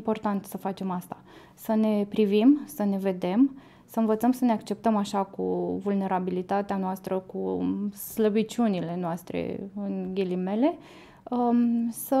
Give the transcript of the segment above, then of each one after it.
important să facem asta. Să ne privim, să ne vedem, să învățăm să ne acceptăm așa cu vulnerabilitatea noastră, cu slăbiciunile noastre în ghilimele, um, să,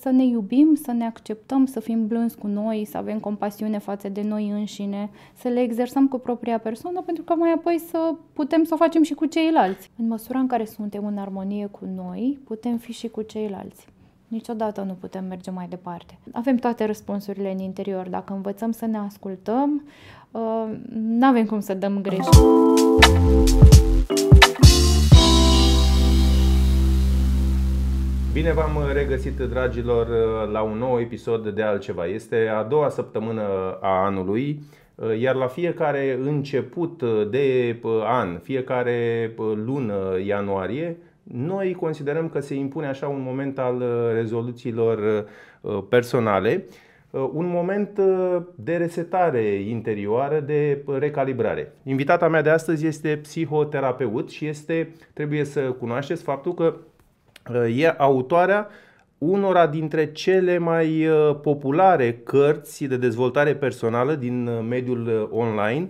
să ne iubim, să ne acceptăm, să fim blânzi cu noi, să avem compasiune față de noi înșine, să le exersăm cu propria persoană, pentru că mai apoi să putem să o facem și cu ceilalți. În măsura în care suntem în armonie cu noi, putem fi și cu ceilalți niciodată nu putem merge mai departe. Avem toate răspunsurile în interior. Dacă învățăm să ne ascultăm, uh, nu avem cum să dăm greș. Bine v-am regăsit, dragilor, la un nou episod de altceva. Este a doua săptămână a anului, uh, iar la fiecare început de uh, an, fiecare lună ianuarie, noi considerăm că se impune așa un moment al uh, rezoluțiilor uh, uh, personale, un moment de resetare interioară, de recalibrare. Invitata mea de astăzi este psihoterapeut și este, trebuie să cunoașteți faptul că e autoarea unora dintre cele mai populare cărți de dezvoltare personală din mediul online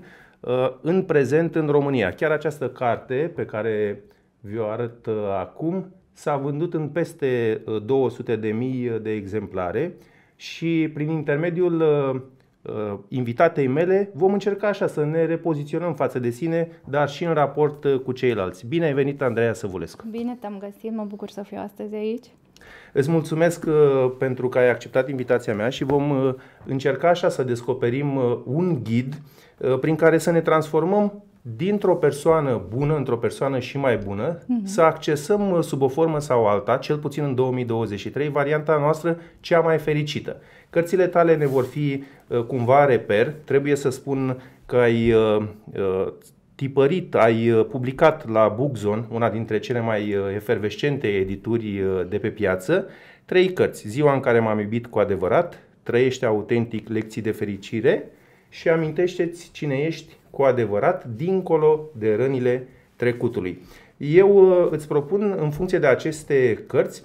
în prezent în România. Chiar această carte pe care vi-o arăt acum, s-a vândut în peste 200.000 uh, uh, de exemplare și prin intermediul uh, invitatei mele vom încerca așa să ne repoziționăm față de sine, dar și în raport cu ceilalți. Bine ai venit, Andreea Săvulescu! Bine te-am găsit, mă bucur să fiu astăzi aici. Îți mulțumesc pentru că ai acceptat invitația mea și vom încerca așa să descoperim un ghid prin care să ne transformăm dintr-o persoană bună într-o persoană și mai bună, mm-hmm. să accesăm uh, sub o formă sau alta, cel puțin în 2023, varianta noastră cea mai fericită. Cărțile tale ne vor fi uh, cumva reper, trebuie să spun că ai uh, tipărit, ai publicat la Bookzone, una dintre cele mai efervescente edituri de pe piață, trei cărți. Ziua în care m-am iubit cu adevărat, Trăiește autentic lecții de fericire, și amintește-ți cine ești cu adevărat dincolo de rănile trecutului. Eu uh, îți propun, în funcție de aceste cărți,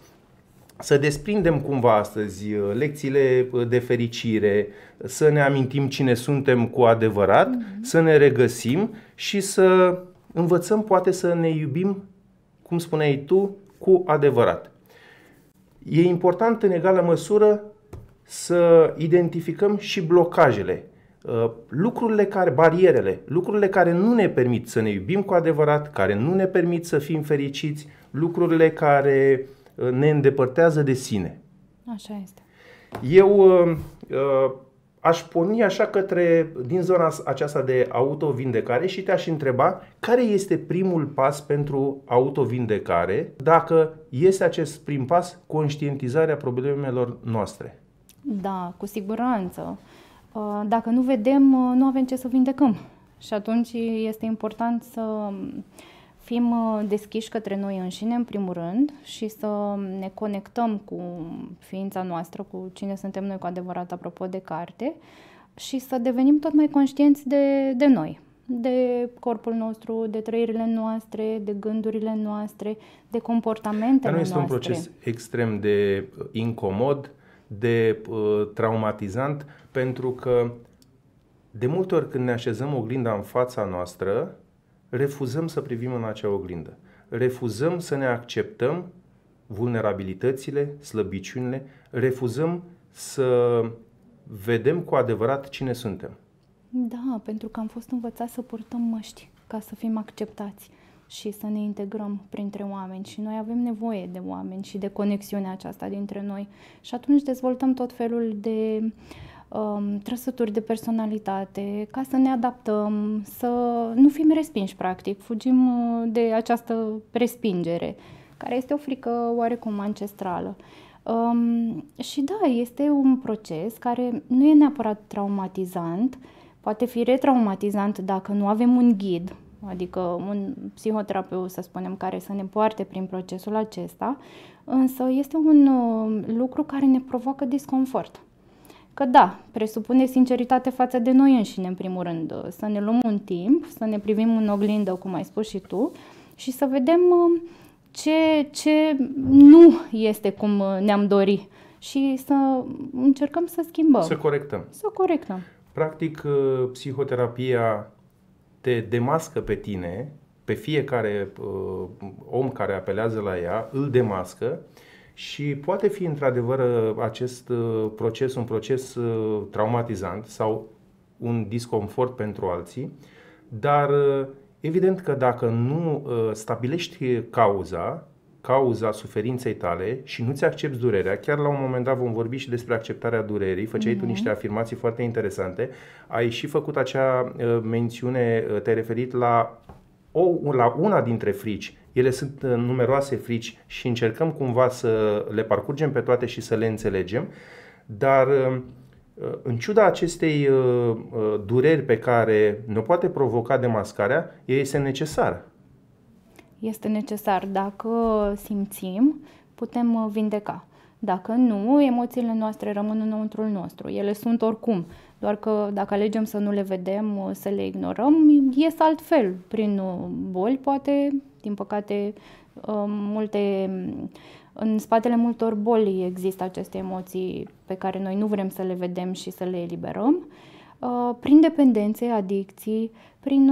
să desprindem cumva astăzi uh, lecțiile uh, de fericire, să ne amintim cine suntem cu adevărat, mm-hmm. să ne regăsim și să învățăm poate să ne iubim, cum spuneai tu, cu adevărat. E important în egală măsură să identificăm și blocajele Uh, lucrurile care, barierele, lucrurile care nu ne permit să ne iubim cu adevărat, care nu ne permit să fim fericiți, lucrurile care uh, ne îndepărtează de sine. Așa este. Eu uh, aș porni așa către, din zona aceasta de autovindecare și te-aș întreba care este primul pas pentru autovindecare, dacă este acest prim pas conștientizarea problemelor noastre. Da, cu siguranță. Uh, Uh, dacă nu vedem, uh, nu avem ce să vindecăm. Și atunci este important să um, fim uh, deschiși către noi înșine, în primul rând, și să um, ne conectăm cu ființa noastră, cu cine suntem noi cu adevărat, apropo de carte, și să devenim tot mai conștienți de, de noi, de corpul nostru, de trăirile noastre, de gândurile noastre, de comportamentele Dar nu este noastre. un proces extrem de incomod, de uh, traumatizant, pentru că de multe ori când ne așezăm oglinda în fața noastră, refuzăm să privim în acea oglindă. Refuzăm să ne acceptăm vulnerabilitățile, slăbiciunile, refuzăm să vedem cu adevărat cine suntem. Da, pentru că am fost învățați să purtăm măști ca să fim acceptați și să ne integrăm printre oameni și noi avem nevoie de oameni și de conexiunea aceasta dintre noi și atunci dezvoltăm tot felul de uh, um, trăsături de personalitate, ca să ne adaptăm, să nu fim respinși, practic, fugim uh, de această respingere, care este o frică oarecum ancestrală. Um, și da, este un proces care nu e neapărat traumatizant, poate fi retraumatizant dacă nu avem un ghid, adică un psihoterapeut, să spunem, care să ne poarte prin procesul acesta, însă este un uh, lucru care ne provoacă disconfort că da, presupune sinceritate față de noi înșine, în primul rând, să ne luăm un timp, să ne privim în oglindă, cum ai spus și tu, și să vedem uh, ce, ce nu este cum uh, ne-am dori și să încercăm să schimbăm. Să corectăm. Să corectăm. Practic, uh, psihoterapia te demască pe tine, pe fiecare om care apelează la ea, îl demască și poate fi într-adevăr acest uh, proces un proces uh, traumatizant sau un disconfort pentru alții, dar uh, evident că dacă nu stabilești cauza, cauza suferinței tale și nu-ți accepti durerea, chiar la un moment dat vom vorbi și despre acceptarea durerii, făceai mm-hmm. tu mhm. niște afirmații foarte interesante, ai și făcut acea mențiune, te-ai referit la o, la una dintre frici, ele sunt uh, numeroase frici și încercăm cumva să le parcurgem pe toate și să le înțelegem, dar uh, uh, în ciuda acestei dureri pe care ne poate provoca demascarea, ea este necesară. Este necesar. Dacă simțim, putem vindeca. Dacă nu, emoțiile noastre rămân înăuntrul nostru. Ele sunt oricum doar că dacă alegem să nu le vedem, să le ignorăm, ies altfel prin uh, boli, poate, din păcate, uh, multe, în spatele multor boli există aceste emoții pe care noi nu vrem să le vedem și să le eliberăm, uh, prin dependențe, adicții, prin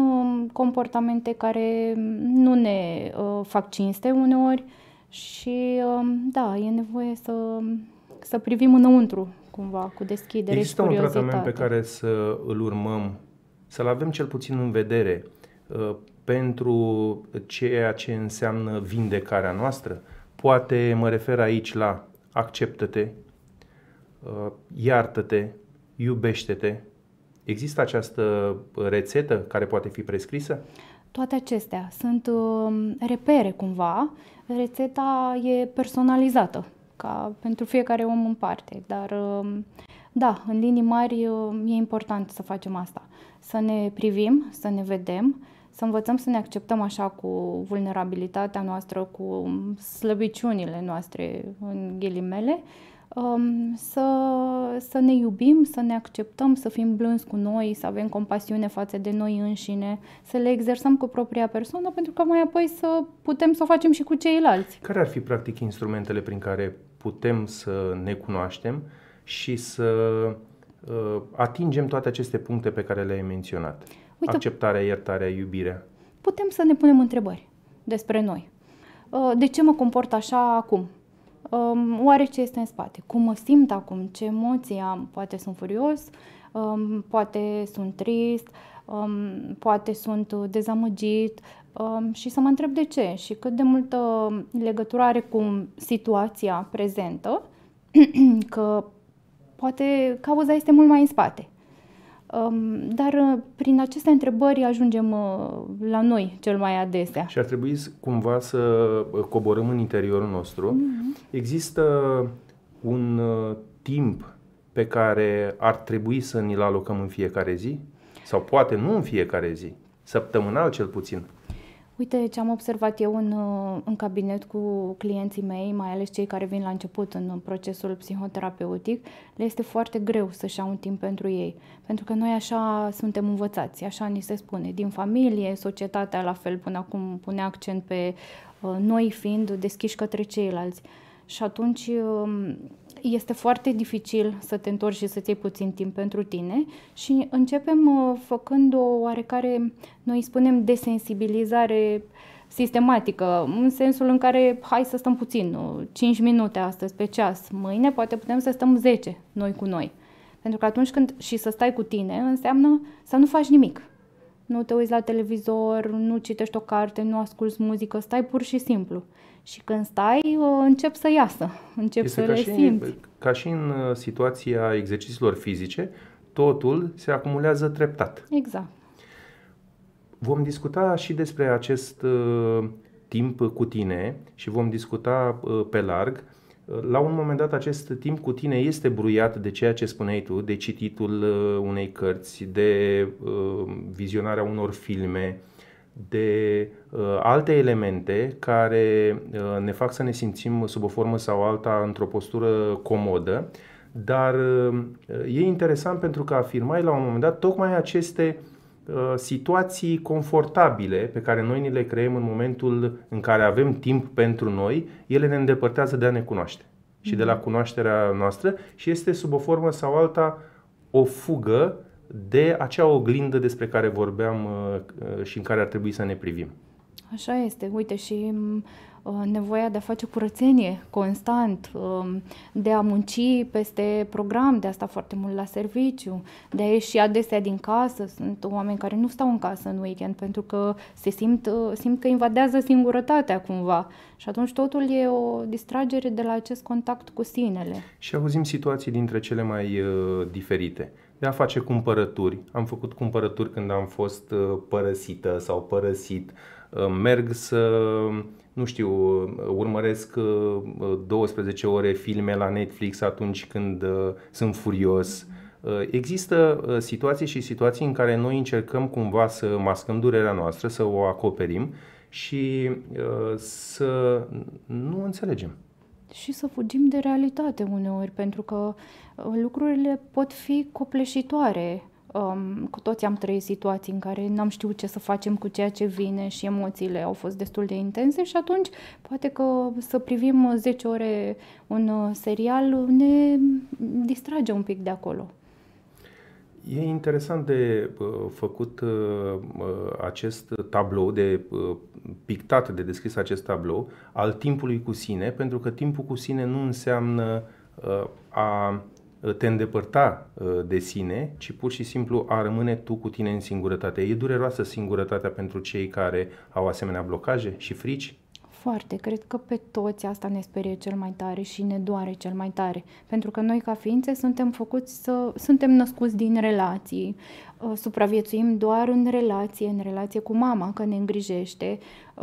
comportamente care nu ne fac cinste uneori și da, e nevoie să, să privim înăuntru cumva, cu deschidere Există și Există un tratament pe care să îl urmăm, să-l avem cel puțin în vedere uh, pentru ceea ce înseamnă vindecarea noastră. Poate mă refer aici la acceptă-te, uh, iartă-te, iubește-te. Există această rețetă care poate fi prescrisă? Toate acestea sunt uh, repere cumva. Rețeta e personalizată ca pentru fiecare om în parte, dar um, da, în linii mari uh, e important să facem asta, să ne privim, să ne vedem, să învățăm să ne acceptăm așa cu vulnerabilitatea noastră, cu slăbiciunile noastre în ghilimele, um, să, să ne iubim, să ne acceptăm, să fim blânzi cu noi, să avem compasiune față de noi înșine, să le exersăm cu propria persoană, pentru că mai apoi să putem să o facem și cu ceilalți. Care ar fi, practic, instrumentele prin care putem să ne cunoaștem și să uh, atingem toate aceste puncte pe care le-ai menționat. Uite, Acceptarea, iertarea, iubirea. Putem să ne punem întrebări despre noi. Uh, de ce mă comport așa acum? Um, oare ce este în spate? Cum mă simt acum? Ce emoții am? Poate sunt furios, um, poate sunt trist, um, poate sunt dezamăgit, Um, și să mă întreb de ce și cât de multă legătură are cu situația prezentă, că poate cauza este mult mai în spate. Um, dar uh, prin aceste întrebări ajungem uh, la noi cel mai adesea. Și ar trebui cumva să uh, coborăm în interiorul nostru. Mm-hmm. Există un timp pe care ar trebui să ni-l alocăm în fiecare zi? Sau poate nu în fiecare zi, săptămânal cel puțin. Uite ce am observat eu în, uh, în cabinet cu clienții mei, mai ales cei care vin la început în procesul psihoterapeutic, le este foarte greu să-și iau un timp pentru ei. Pentru că noi așa suntem învățați, așa ni se spune, din familie, societatea la fel până acum pune accent pe uh, noi fiind deschiși către ceilalți. Și atunci um, este foarte dificil să te întorci și să-ți iei puțin timp pentru tine și începem uh, făcând o oarecare, noi spunem, desensibilizare sistematică, în sensul în care hai să stăm puțin, 5 minute astăzi pe ceas, mâine poate putem să stăm 10 noi cu noi. Pentru că atunci când și să stai cu tine înseamnă să nu faci nimic nu te uiți la televizor, nu citești o carte, nu asculți muzică, stai pur și simplu. Și când stai, uh, încep să iasă, încep este să le și, simți. Ca și în uh, situația exercițiilor fizice, totul se acumulează treptat. Exact. Vom discuta și despre acest uh, timp cu tine și vom discuta uh, pe larg la un moment dat acest timp cu tine este bruiat de ceea ce spuneai tu, de cititul uh, unei cărți, de uh, vizionarea unor filme, de uh, alte elemente care ne fac să ne simțim sub o formă sau alta într-o postură comodă, dar e interesant pentru că afirmai la un moment dat tocmai aceste uh, Uh, situații confortabile pe care noi ni le creăm în momentul în care avem timp pentru noi, ele ne îndepărtează de a ne cunoaște și de la mhm. cunoașterea noastră și este sub o formă sau alta o fugă de acea oglindă despre care vorbeam uh, uh, și în care ar trebui să ne privim. Așa este. Uite și mm, Uh, nevoia de a face curățenie constant, um, de a munci peste program, de a sta foarte mult la serviciu, de a ieși adesea din casă. Sunt oameni care nu stau în casă în weekend pentru că se simt, uh, simt că invadează singurătatea cumva. Și atunci totul e o distragere de la acest contact cu sinele. Și auzim situații dintre cele mai uh, diferite de a face cumpărături. Am făcut cumpărături când am fost părăsită sau părăsit. Merg să nu știu, urmăresc 12 uh, ore filme la Netflix atunci când uh, sunt furios. Uh, există situații și situații în care noi încercăm cumva să mascăm durerea noastră, să o acoperim și să nu înțelegem. Și să fugim de realitate uneori, pentru că lucrurile pot fi copleșitoare Um, cu toți am trăit situații în care n-am știut ce să facem cu ceea ce vine și emoțiile au fost destul de intense și atunci poate că să privim 10 ore un uh, serial ne distrage un pic de acolo. E interesant de uh, făcut uh, uh acest tablou, de uh, pictat, de descris acest tablou al timpului cu sine, pentru că timpul cu sine nu înseamnă uh, a Eh, te îndepărta eh, de sine, ci pur și simplu a rămâne tu cu tine în singurătate. E dureroasă singurătatea pentru cei care au asemenea blocaje și frici, foarte, cred că pe toți asta ne sperie cel mai tare și ne doare cel mai tare, pentru că noi ca ființe suntem făcuți să suntem născuți din relații. Uh, supraviețuim doar în relație, în relație cu mama, că ne îngrijește.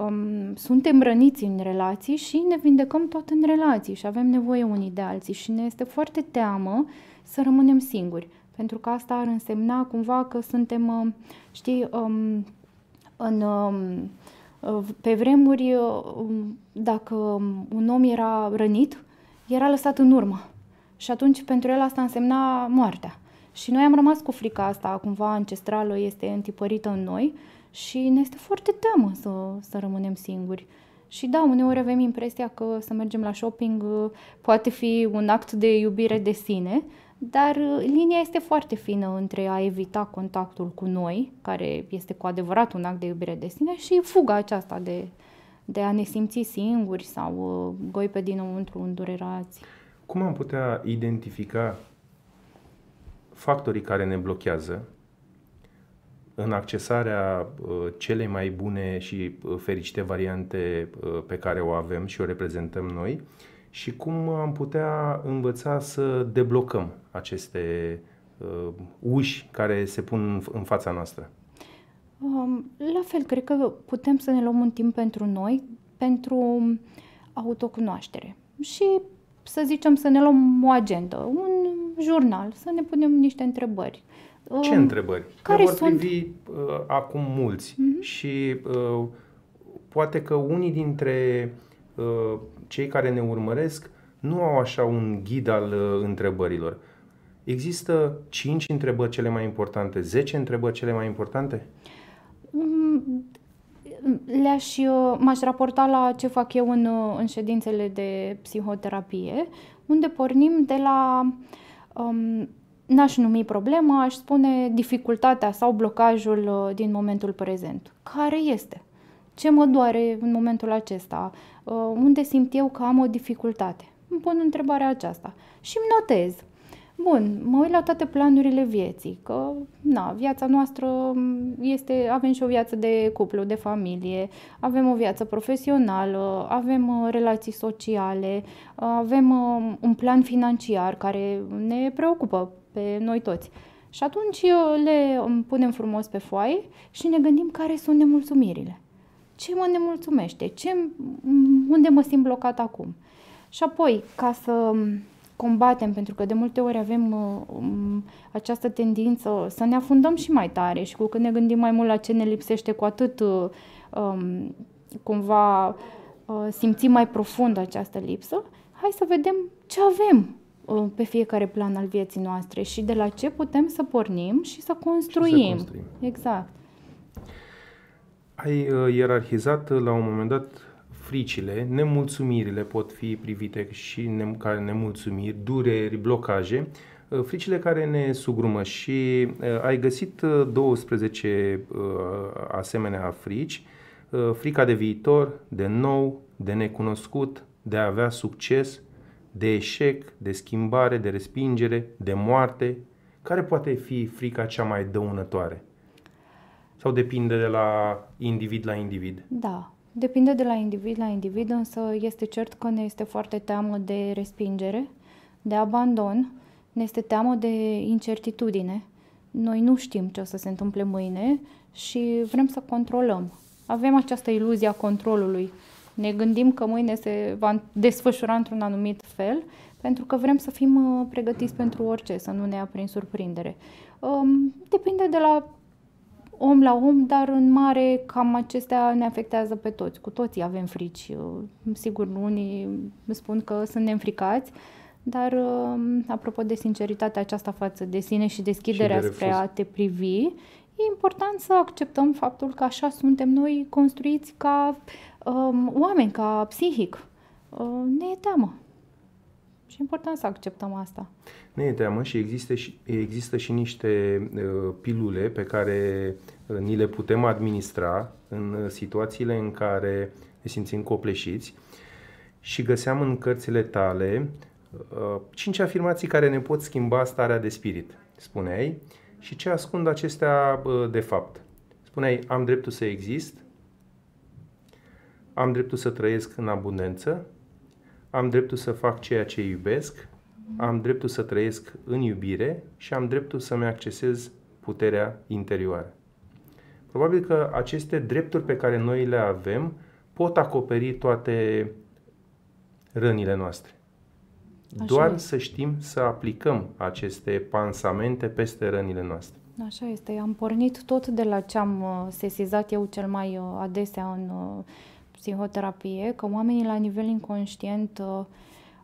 Um, suntem răniți în relații și ne vindecăm tot în relații și avem nevoie unii de alții și ne este foarte teamă să rămânem singuri, pentru că asta ar însemna cumva că suntem, uh, știi, um, în um, pe vremuri, um, dacă un om era rănit, era lăsat în urmă. Și atunci pentru el asta însemna moartea. Și noi am rămas cu frica asta, cumva ancestrală, este întipărită în noi și ne este foarte teamă să, să rămânem singuri. Și da, uneori avem impresia că să mergem la shopping uh, poate fi un act de iubire de sine, dar uh, linia este foarte fină între a evita contactul cu noi, care este cu adevărat un act de iubire de sine, și fuga aceasta de, de a ne simți singuri sau uh, goi pe dinăuntru îndurerați. Cum am putea identifica factorii care ne blochează în accesarea uh, celei mai bune și fericite variante pe care o avem și o reprezentăm noi și cum am putea învăța să deblocăm aceste uh, uși care se pun în fața noastră? Um, la fel, cred că putem să ne luăm un timp pentru noi, pentru autocunoaștere. Și să zicem să ne luăm o agendă, un jurnal, să ne punem niște întrebări. Ce um, întrebări? Care vor sunt? privi uh, acum mulți mm-hmm. și uh, poate că unii dintre uh, cei care ne urmăresc nu au așa un ghid al uh, întrebărilor. Există 5 întrebări cele mai importante, 10 întrebări cele mai importante? Mm, le-aș, m-aș raporta la ce fac eu în, uh, în ședințele de psihoterapie, unde pornim de la um, n-aș numi problema, aș spune dificultatea sau blocajul uh, din momentul prezent. Care este? Ce mă doare în momentul acesta? Uh, unde simt eu că am o dificultate. Îmi pun întrebarea aceasta și îmi notez. Bun, mă uit la toate planurile vieții, că na, viața noastră este, avem și o viață de cuplu, de familie, avem o viață profesională, avem uh, relații sociale, uh, avem un plan financiar care ne preocupă pe noi toți. Și atunci le punem frumos pe foaie și ne gândim care sunt nemulțumirile ce mă nemulțumește, ce, unde mă simt blocat acum. Și apoi, ca să combatem, pentru că de multe ori avem uh, um, această tendință să ne afundăm și mai tare și cu cât ne gândim mai mult la ce ne lipsește, cu atât uh, um, cumva uh, simțim mai profund această lipsă, hai să vedem ce avem uh, pe fiecare plan al vieții noastre și de la ce putem să pornim și să construim. Și să construim. Exact ai uh, ierarhizat uh, la un moment dat fricile, nemulțumirile pot fi privite și ne, ca nemulțumiri, dureri, blocaje, uh, fricile care ne sugrumă și uh, ai găsit 12 uh, uh, asemenea frici, frica de viitor, de nou, de necunoscut, de a avea succes, de eșec, de schimbare, de respingere, de moarte. Care poate fi frica cea mai dăunătoare? Sau depinde de la individ la individ? Da, depinde de la individ la individ, însă este cert că ne este foarte teamă de respingere, de abandon, ne este teamă de incertitudine. Noi nu știm ce o să se întâmple mâine și vrem să controlăm. Avem această iluzie a controlului. Ne gândim că mâine se va desfășura într-un anumit fel, pentru că vrem să fim uh, pregătiți pentru orice, să nu ne ia prin surprindere. Um, depinde de la om la om, dar în mare cam acestea ne afectează pe toți. Cu toții avem frici. Uh, sigur, unii spun că sunt neînfricați, dar uh, apropo de sinceritatea aceasta față de sine și deschiderea și de spre a te privi, e important să acceptăm faptul că așa suntem noi construiți ca um, oameni, ca psihic. Uh, ne e teamă. Și e important să acceptăm asta. Nu e teamă și există și, există și niște uh, pilule pe care uh, ni le putem administra în uh, situațiile în care ne simțim copleșiți. Și găseam în cărțile tale uh, cinci afirmații care ne pot schimba starea de spirit, spuneai, și ce ascund acestea uh, de fapt. Spuneai, am dreptul să exist, am dreptul să trăiesc în abundență, am dreptul să fac ceea ce iubesc, am dreptul să trăiesc în iubire și am dreptul să-mi accesez puterea interioară. Probabil că aceste drepturi pe care noi le avem pot acoperi toate rănile noastre. Așa Doar este. să știm să aplicăm aceste pansamente peste rănile noastre. Așa este. Am pornit tot de la ce am uh, sesizat eu cel mai uh, adesea în uh, psihoterapie, că oamenii la nivel inconștient uh,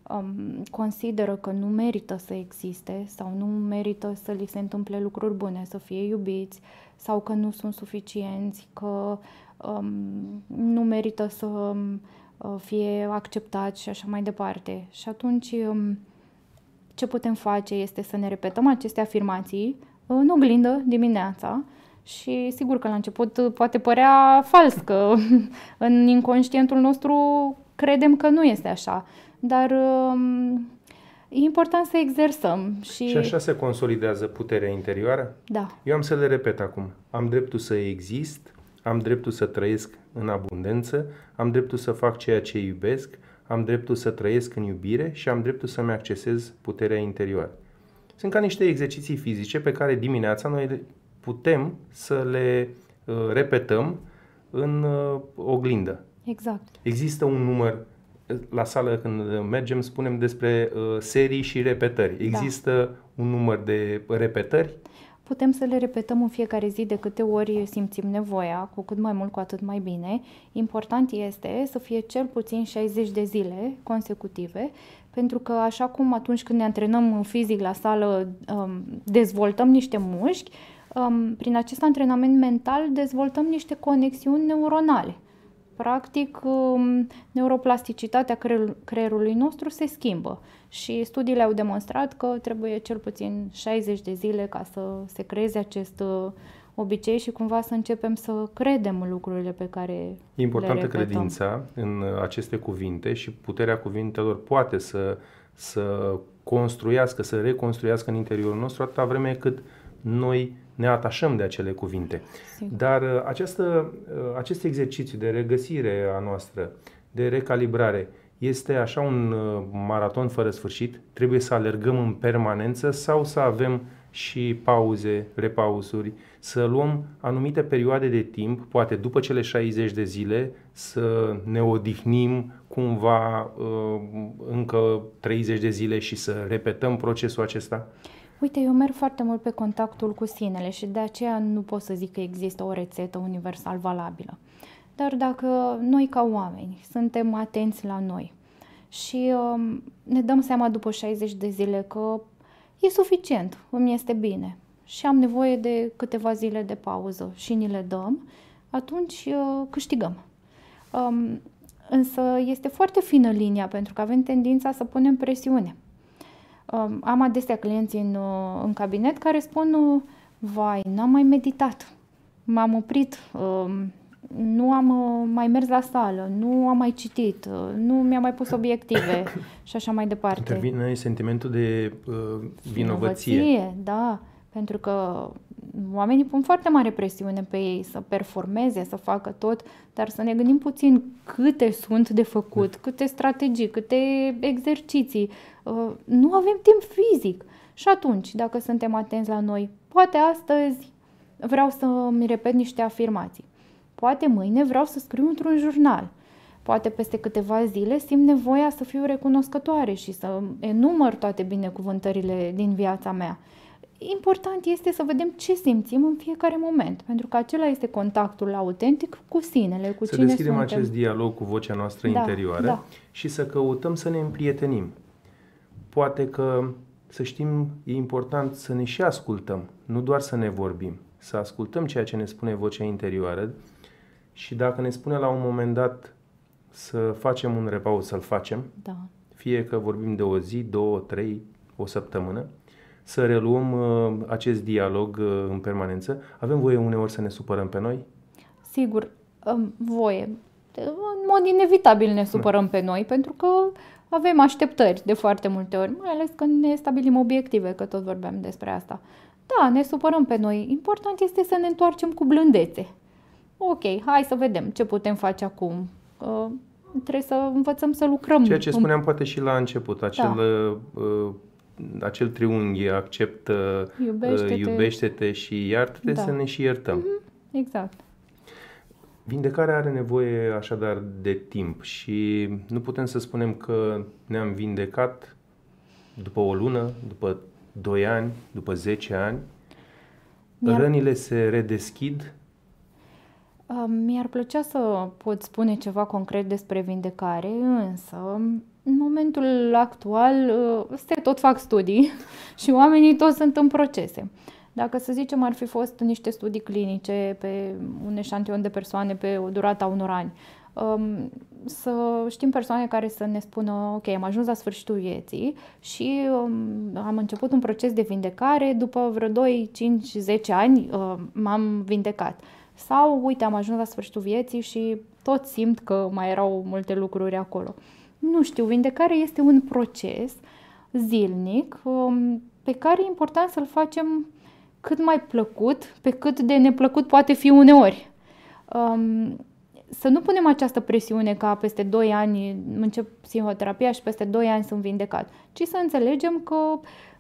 um, consideră că nu merită să existe sau nu merită să li se întâmple lucruri bune, să fie iubiți sau că nu sunt suficienți, că um, nu merită să um, uh, fie acceptați și așa mai departe. Și atunci um, ce putem face este să ne repetăm aceste afirmații în oglindă dimineața și sigur că la început uh, poate părea fals, că în inconștientul nostru credem că nu este așa. Dar um, e important să exersăm. Și, și așa se consolidează puterea interioară? Da. Eu am să le repet acum. Am dreptul să exist, am dreptul să trăiesc în abundență, am dreptul să fac ceea ce iubesc, am dreptul să trăiesc în iubire și am dreptul să-mi accesez puterea interioară. Sunt ca niște exerciții fizice pe care dimineața noi putem să le uh, repetăm în uh, oglindă. Exact. Există un număr uh, la sală când mergem, spunem despre serii și repetări. Da. Există da. un număr de repetări? putem să le repetăm în fiecare zi de câte ori simțim nevoia, cu cât mai mult, cu atât mai bine. Important este să fie cel puțin 60 de zile consecutive, pentru că așa cum atunci când ne antrenăm în fizic la sală um, dezvoltăm niște mușchi, um, prin acest antrenament mental dezvoltăm niște conexiuni neuronale. Practic, um, neuroplasticitatea creierului nostru se schimbă și studiile au demonstrat că trebuie cel puțin 60 de zile ca să se creeze acest uh, obicei și cumva să începem să credem lucrurile pe care E importantă le credința în aceste cuvinte și puterea cuvintelor poate să, să construiască, să reconstruiască în interiorul nostru atâta vreme cât noi ne atașăm de acele cuvinte. Sigur. Dar uh, această, uh, acest exercițiu de regăsire a noastră, de recalibrare, este așa un uh, maraton fără sfârșit? Trebuie să alergăm în permanență sau să avem și pauze, repausuri, să luăm anumite perioade de timp, poate după cele 60 de zile, să ne odihnim cumva încă 30 de zile și să repetăm procesul acesta? Uite, eu merg foarte mult pe contactul cu sinele și de aceea nu pot să zic că există o rețetă universal valabilă. Dar dacă noi ca oameni suntem atenți la noi și um, ne dăm seama după 60 de zile că e suficient, îmi este bine și am nevoie de câteva zile de pauză și ni le dăm, atunci uh, câștigăm. Um, însă este foarte fină linia pentru că avem tendința să punem presiune Um, am adesea clienți în, uh, în cabinet care spun, vai, n-am mai meditat, m-am oprit, um, nu am uh, mai mers la sală, nu am mai citit, uh, nu mi-am mai pus obiective și așa mai departe. Intervine sentimentul de uh, vinovăție. vinovăție. da. Pentru că oamenii pun foarte mare presiune pe ei să performeze, să facă tot, dar să ne gândim puțin câte sunt de făcut, da. câte strategii, câte exerciții. Uh, nu avem timp fizic. Și atunci, dacă suntem atenți la noi, poate astăzi vreau să-mi repet niște afirmații. Poate mâine vreau să scriu într-un jurnal. Poate peste câteva zile simt nevoia să fiu recunoscătoare și să enumăr toate binecuvântările din viața mea important este să vedem ce simțim în fiecare moment, pentru că acela este contactul autentic cu sinele, cu să cine Să deschidem suntem. acest dialog cu vocea noastră da, interioară da. și să căutăm să ne împrietenim. Poate că, să știm, e important să ne și ascultăm, nu doar să ne vorbim, să ascultăm ceea ce ne spune vocea interioară și dacă ne spune la un moment dat să facem un repaus, să-l facem, da. fie că vorbim de o zi, două, trei, o săptămână, să reluăm uh, acest dialog uh, în permanență. Avem voie uneori să ne supărăm pe noi? Sigur, um, voie. În mod inevitabil ne supărăm da. pe noi, pentru că avem așteptări de foarte multe ori, mai ales când ne stabilim obiective, că tot vorbeam despre asta. Da, ne supărăm pe noi. Important este să ne întoarcem cu blândețe. Ok, hai să vedem ce putem face acum. Uh, trebuie să învățăm să lucrăm. Ceea ce spuneam în... poate și la început, acel da. uh, acel triunghi acceptă, iubește-te, uh, iubește-te și iartă-te, da. să ne și iertăm. Mm-hmm. Exact. Vindecarea are nevoie așadar de timp și nu putem să spunem că ne-am vindecat după o lună, după 2 ani, după 10 ani. Mi-ar... Rănile se redeschid? Uh, mi-ar plăcea să pot spune ceva concret despre vindecare, însă în momentul actual uh, se tot fac studii și oamenii toți sunt în procese. Dacă să zicem ar fi fost niște studii clinice pe un eșantion de persoane pe o durata unor ani, um, să știm persoane care să ne spună, ok, am ajuns la sfârșitul vieții și um, am început un proces de vindecare, după vreo 2, 5, 10 ani uh, m-am vindecat. Sau, uite, am ajuns la sfârșitul vieții și tot simt că mai erau multe lucruri acolo nu știu, vindecarea este un proces zilnic um, pe care e important să-l facem cât mai plăcut, pe cât de neplăcut poate fi uneori. Um, să nu punem această presiune ca peste 2 ani încep psihoterapia și peste 2 ani sunt vindecat, ci să înțelegem că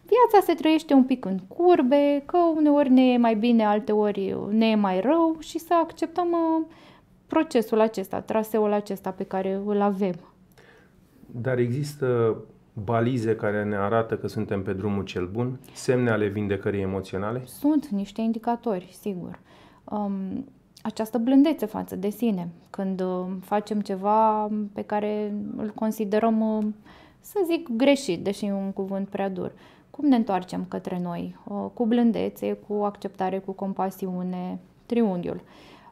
viața se trăiește un pic în curbe, că uneori ne e mai bine, alteori ne e mai rău și să acceptăm uh, procesul acesta, traseul acesta pe care îl avem. Dar există balize care ne arată că suntem pe drumul cel bun? Semne ale vindecării emoționale? Sunt niște indicatori, sigur. Um, această blândețe față de sine, când uh, facem ceva pe care îl considerăm, uh, să zic, greșit, deși e un cuvânt prea dur. Cum ne întoarcem către noi? Uh, cu blândețe, cu acceptare, cu compasiune, triunghiul.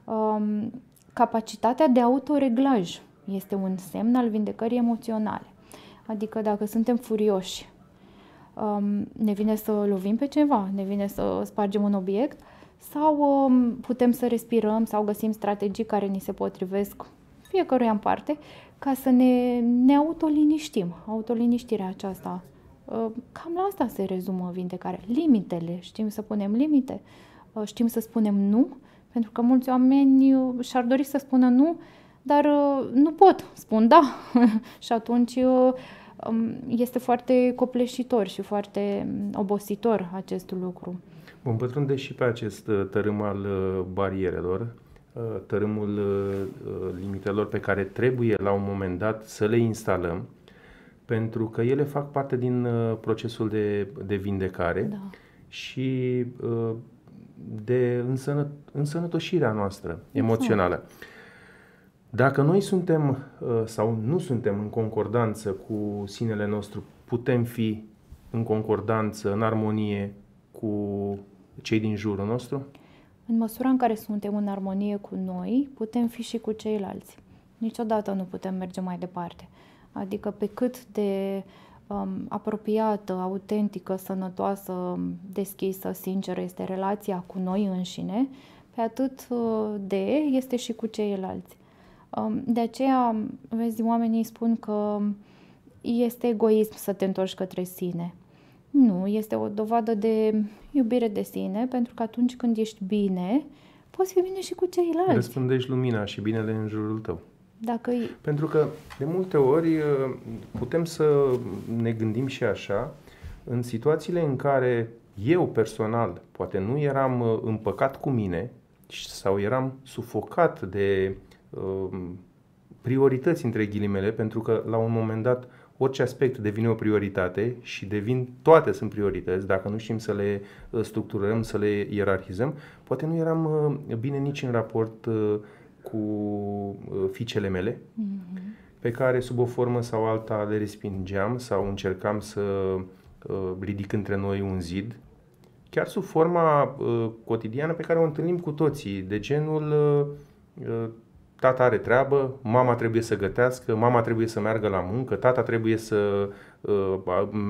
Um, capacitatea de autoreglaj este un semn al vindecării emoționale. Adică dacă suntem furioși, um, ne vine să lovim pe ceva, ne vine să spargem un obiect sau um, putem să respirăm sau găsim strategii care ni se potrivesc fiecăruia în parte ca să ne, ne autoliniștim. Autoliniștirea aceasta, uh, cam la asta se rezumă vindecare. Limitele, știm să punem limite, uh, știm să spunem nu, pentru că mulți oameni uh, și-ar dori să spună nu, dar uh, nu pot, spun da. și atunci uh, um, este foarte copleșitor și foarte mm, obositor acest lucru. Bun, pătrunde și pe acest uh, tărâm al barierelor, tărâmul limitelor pe care trebuie la un moment dat să le instalăm, pentru că ele fac parte din procesul de, de vindecare da. și de însănă, însănătoșirea noastră exact. emoțională. Dacă noi suntem uh, sau nu suntem în concordanță cu sinele nostru, putem fi în concordanță, în armonie cu cei din jurul nostru? În măsura în care suntem în armonie cu noi, putem fi și cu ceilalți. Niciodată nu putem merge mai departe. Adică pe cât de um, apropiată, autentică, sănătoasă, deschisă, sinceră este relația cu noi înșine, pe atât uh, de este și cu ceilalți. De aceea, vezi, oamenii spun că este egoism să te întorci către sine. Nu, este o dovadă de iubire de sine, pentru că atunci când ești bine, poți fi bine și cu ceilalți. Răspândești lumina și binele în jurul tău. Dacă Pentru că, de multe ori, ă, putem să ne gândim și așa, în situațiile în care eu personal, poate nu eram ă, împăcat cu mine sau eram sufocat de Um, priorități între ghilimele, pentru că la un moment dat orice aspect devine o prioritate și devin, toate sunt priorități, dacă nu știm să le uh, structurăm, să le ierarhizăm, poate nu eram uh, bine nici în raport uh, cu fiicele mele, mm-hmm. pe care sub o formă sau alta le respingeam sau încercam să ridic între noi un zid, chiar sub forma cotidiană pe care o întâlnim cu toții, de genul tata are treabă, mama trebuie să gătească, mama trebuie să meargă la muncă, tata trebuie să uh,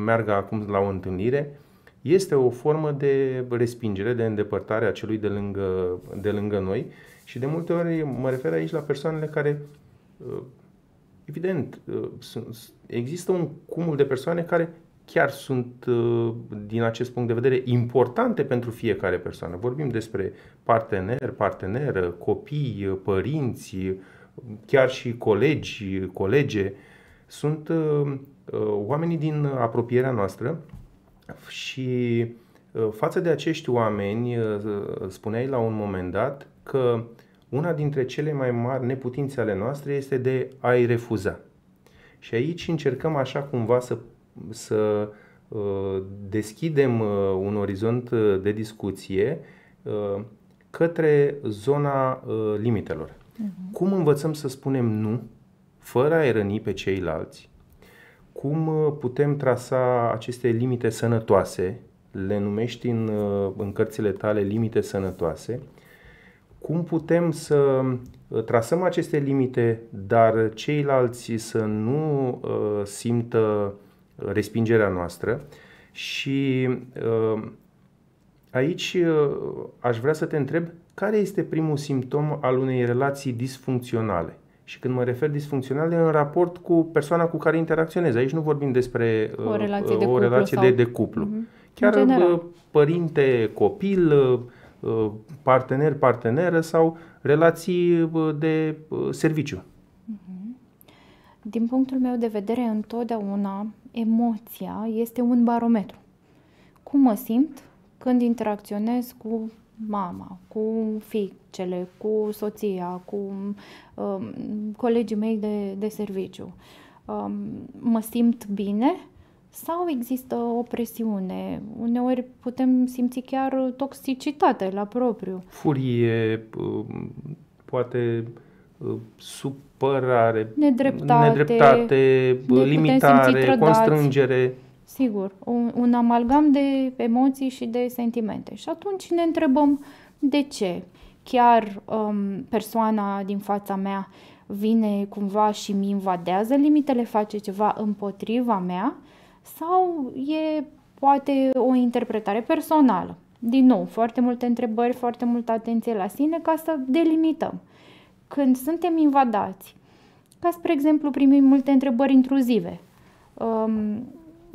meargă acum la o întâlnire, este o formă de respingere, de îndepărtare a celui de lângă, de lângă noi și de multe ori mă refer aici la persoanele care, uh, evident, uh, sunt, există un cumul de persoane care chiar sunt, uh, din acest punct de vedere, importante pentru fiecare persoană. Vorbim despre partener, parteneră, copii, uh, părinți, uh, chiar și colegi, colege. Sunt oamenii din apropierea noastră și față de acești oameni, spuneai la un moment dat că una dintre cele mai mari neputințe ale noastre este de a-i refuza. Și aici încercăm așa cumva să să uh, deschidem uh, un orizont uh, de discuție către zona limitelor. Uh-huh. Cum învățăm să spunem nu fără a-i răni pe ceilalți? Cum putem trasa aceste limite sănătoase? Le numești în, în cărțile tale limite sănătoase. Cum putem să trasăm aceste limite, dar ceilalți să nu uh, simtă uh, respingerea noastră și uh, aici uh, aș vrea să te întreb care este primul simptom al unei relații disfuncționale. Și când mă refer disfuncționale, în raport cu persoana cu care interacționez. Aici nu vorbim despre uh, o relație de o cuplu. Relație sau... de, de cuplu. Mm-hmm. Chiar părinte, copil, partener, parteneră sau relații de serviciu. Mm-hmm. Din punctul meu de vedere, întotdeauna emoția este un barometru. Cum mă simt când interacționez cu mama, cu fiicele, cu soția, cu um, colegii mei de, de serviciu. Um, mă simt bine sau există o presiune? Uneori putem simți chiar toxicitate la propriu. Furie, um, poate Uh, supărare, nedreptate, nedreptate ne uh, limitare, constrângere. Sigur, un, un amalgam de emoții și de sentimente. Și atunci ne întrebăm de ce chiar um, persoana din fața mea vine cumva și mi invadează limitele, face ceva împotriva mea sau e poate o interpretare personală. Din nou, foarte multe întrebări, foarte multă atenție la sine ca să delimităm când suntem invadați, ca spre exemplu primim multe întrebări intruzive, um,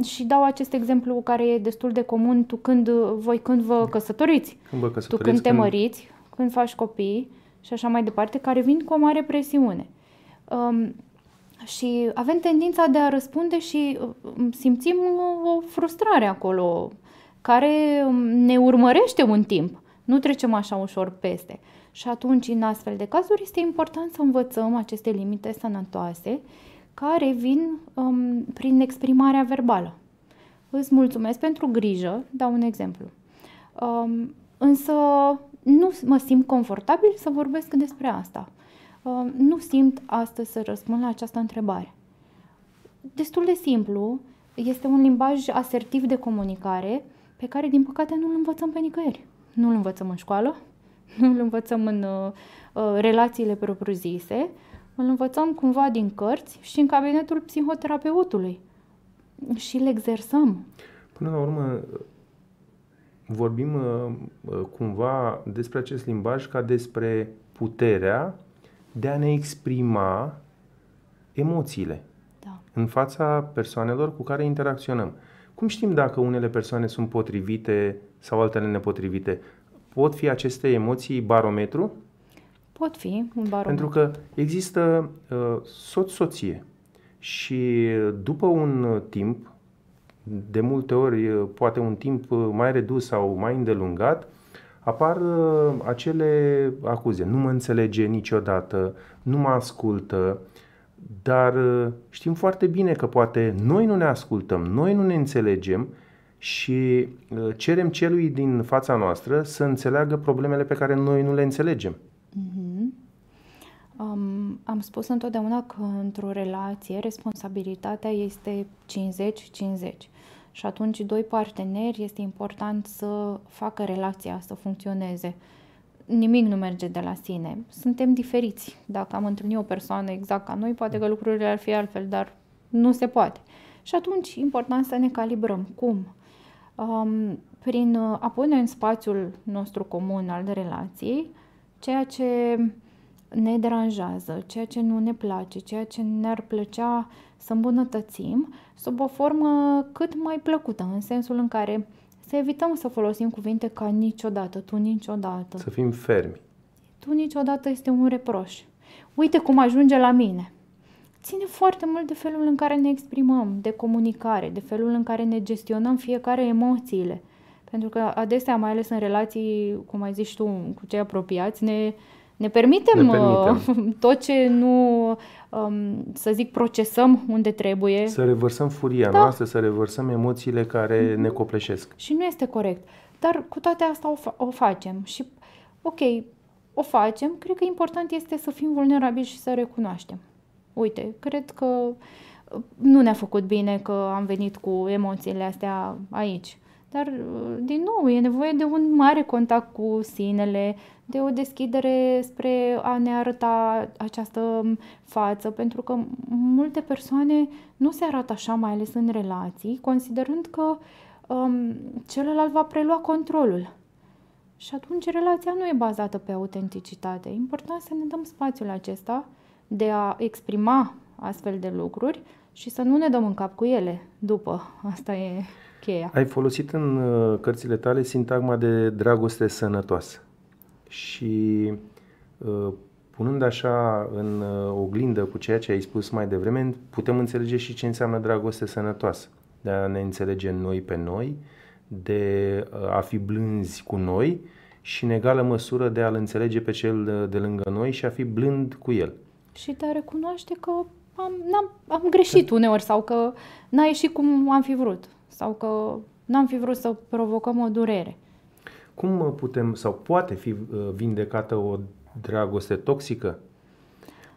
și dau acest exemplu care e destul de comun, tu când, voi când vă da. căsătoriți, când vă căsătoriți tu când te măriți, când faci copii și așa mai departe, care vin cu o mare presiune. Um, și avem tendința de a răspunde și um, simțim o frustrare acolo, care um, ne urmărește un timp. Nu trecem așa ușor peste. Uh, și atunci, în astfel de cazuri, este important să învățăm aceste limite sănătoase care vin um, prin exprimarea verbală. Îți mulțumesc pentru grijă, dau un exemplu. Um, însă nu mă simt confortabil să vorbesc despre asta. Um, nu simt astăzi să răspund la această întrebare. Destul de simplu, este un limbaj asertiv de comunicare pe care, din păcate, nu-l învățăm pe nicăieri. Nu-l învățăm în școală, nu îl învățăm în uh, uh, relațiile propriu-zise, îl învățăm cumva din cărți și în cabinetul psihoterapeutului și îl exersăm. Până la urmă, vorbim uh, uh, cumva despre acest limbaj ca despre puterea de a ne exprima emoțiile da. în fața persoanelor cu care interacționăm. Cum știm dacă unele persoane sunt potrivite sau altele nepotrivite? pot fi aceste emoții barometru? Pot fi un barometru. Pentru că există uh, soț-soție și după un timp, de multe ori, uh, poate un timp uh, mai redus sau mai îndelungat, apar uh, acele acuze. Nu mă înțelege niciodată, nu mă ascultă, dar uh, știm foarte bine că poate noi nu ne ascultăm, noi nu ne înțelegem și uh, cerem celui din fața noastră să înțeleagă problemele pe care noi nu le înțelegem. Mm-hmm. Um, am spus întotdeauna că într-o relație responsabilitatea este 50-50 și atunci doi parteneri este important să facă relația să funcționeze. Nimic nu merge de la sine. Suntem diferiți. Dacă am întâlnit o persoană exact ca noi, poate că lucrurile ar fi altfel, dar nu se poate. Și atunci important să ne calibrăm. Cum? um, prin uh, a pune în spațiul nostru comun al relației ceea ce ne deranjează, ceea ce nu ne place, ceea ce ne-ar plăcea să îmbunătățim sub o formă cât mai plăcută, în sensul în care să evităm să folosim cuvinte ca niciodată, tu niciodată. Să fim fermi. Tu niciodată este un reproș. Uite cum ajunge la mine ține foarte mult de felul în care ne exprimăm, de comunicare, de felul în care ne gestionăm fiecare emoțiile. Pentru că adesea, mai ales în relații, cum ai zis tu, cu cei apropiați, ne, ne permitem, ne permitem. Uh, tot ce nu, um, să zic, procesăm unde trebuie. Să revărsăm furia da. noastră, să revărsăm emoțiile care mm-hmm. ne copleșesc. Și nu este corect. Dar cu toate astea o, fa- o facem. Și, ok, o facem. Cred că important este să fim vulnerabili și să recunoaștem uite, cred că uh, nu ne-a făcut bine că am venit cu emoțiile astea aici. Dar, uh, din nou, e nevoie de un mare contact cu sinele, de o deschidere spre a ne arăta această um, față, pentru că multe persoane nu se arată așa, mai ales în relații, considerând că um, celălalt va prelua controlul. Și atunci relația nu e bazată pe autenticitate. E important să ne dăm spațiul acesta de a exprima astfel de lucruri și să nu ne dăm în cap cu ele după. Asta e cheia. Ai folosit în uh, cărțile tale sintagma de dragoste sănătoasă și uh, punând așa în uh, oglindă cu ceea ce ai spus mai devreme, putem înțelege și ce înseamnă dragoste sănătoasă. De a ne înțelege noi pe noi, de a fi blânzi cu noi și în egală măsură de a-l înțelege pe cel de lângă noi și a fi blând cu el și de a recunoaște că am, n-am, am greșit că... uneori sau că n-a ieșit cum am fi vrut sau că n-am fi vrut să provocăm o durere. Cum uh, putem sau poate fi uh, vindecată o dragoste toxică?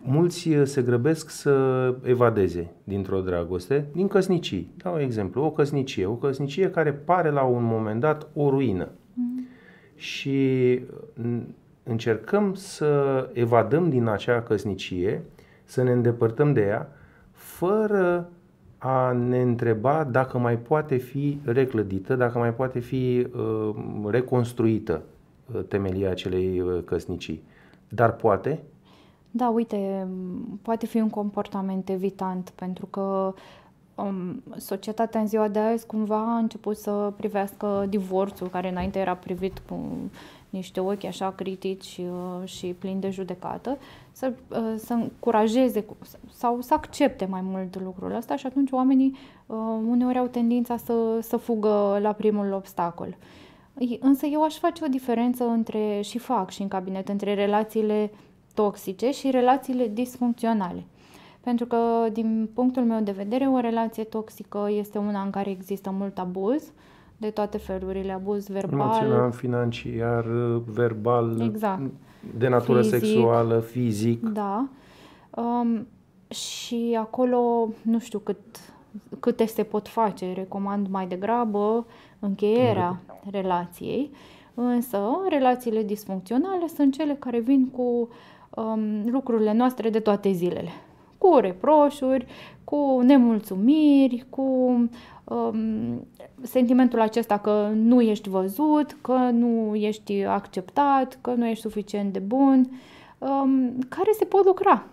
Mulți uh, se grăbesc să evadeze dintr-o dragoste, din căsnicii. Dau exemplu, o căsnicie, o căsnicie care pare la un moment dat o ruină. Mm. Și încercăm să evadăm din acea căsnicie, să ne îndepărtăm de ea, fără a ne întreba dacă mai poate fi reclădită, dacă mai poate fi uh, reconstruită uh, temelia acelei uh, căsnicii. Dar poate? Da, uite, poate fi un comportament evitant, pentru că um, societatea în ziua de azi cumva a început să privească divorțul, care înainte era privit cu niște ochi așa critici și, uh, și plini de judecată, să, uh, să încurajeze sau să accepte mai mult lucrul ăsta și atunci oamenii uh, uneori au tendința să, să fugă la primul obstacol. Însă eu aș face o diferență între, și fac și în cabinet, între relațiile toxice și relațiile disfuncționale. Pentru că, din punctul meu de vedere, o relație toxică este una în care există mult abuz, uh, de toate felurile, abuz verbal. Emoțional, financiar, verbal, exact. de natură fizic. sexuală, fizic. Da. Um, și acolo nu știu cât, câte se pot face, recomand mai degrabă încheierea mm. relației, însă relațiile disfuncționale sunt cele care vin cu um, lucrurile noastre de toate zilele, cu reproșuri, cu nemulțumiri, cu um, sentimentul acesta că nu ești văzut, că nu ești acceptat, că nu ești suficient de bun, um, care se pot lucra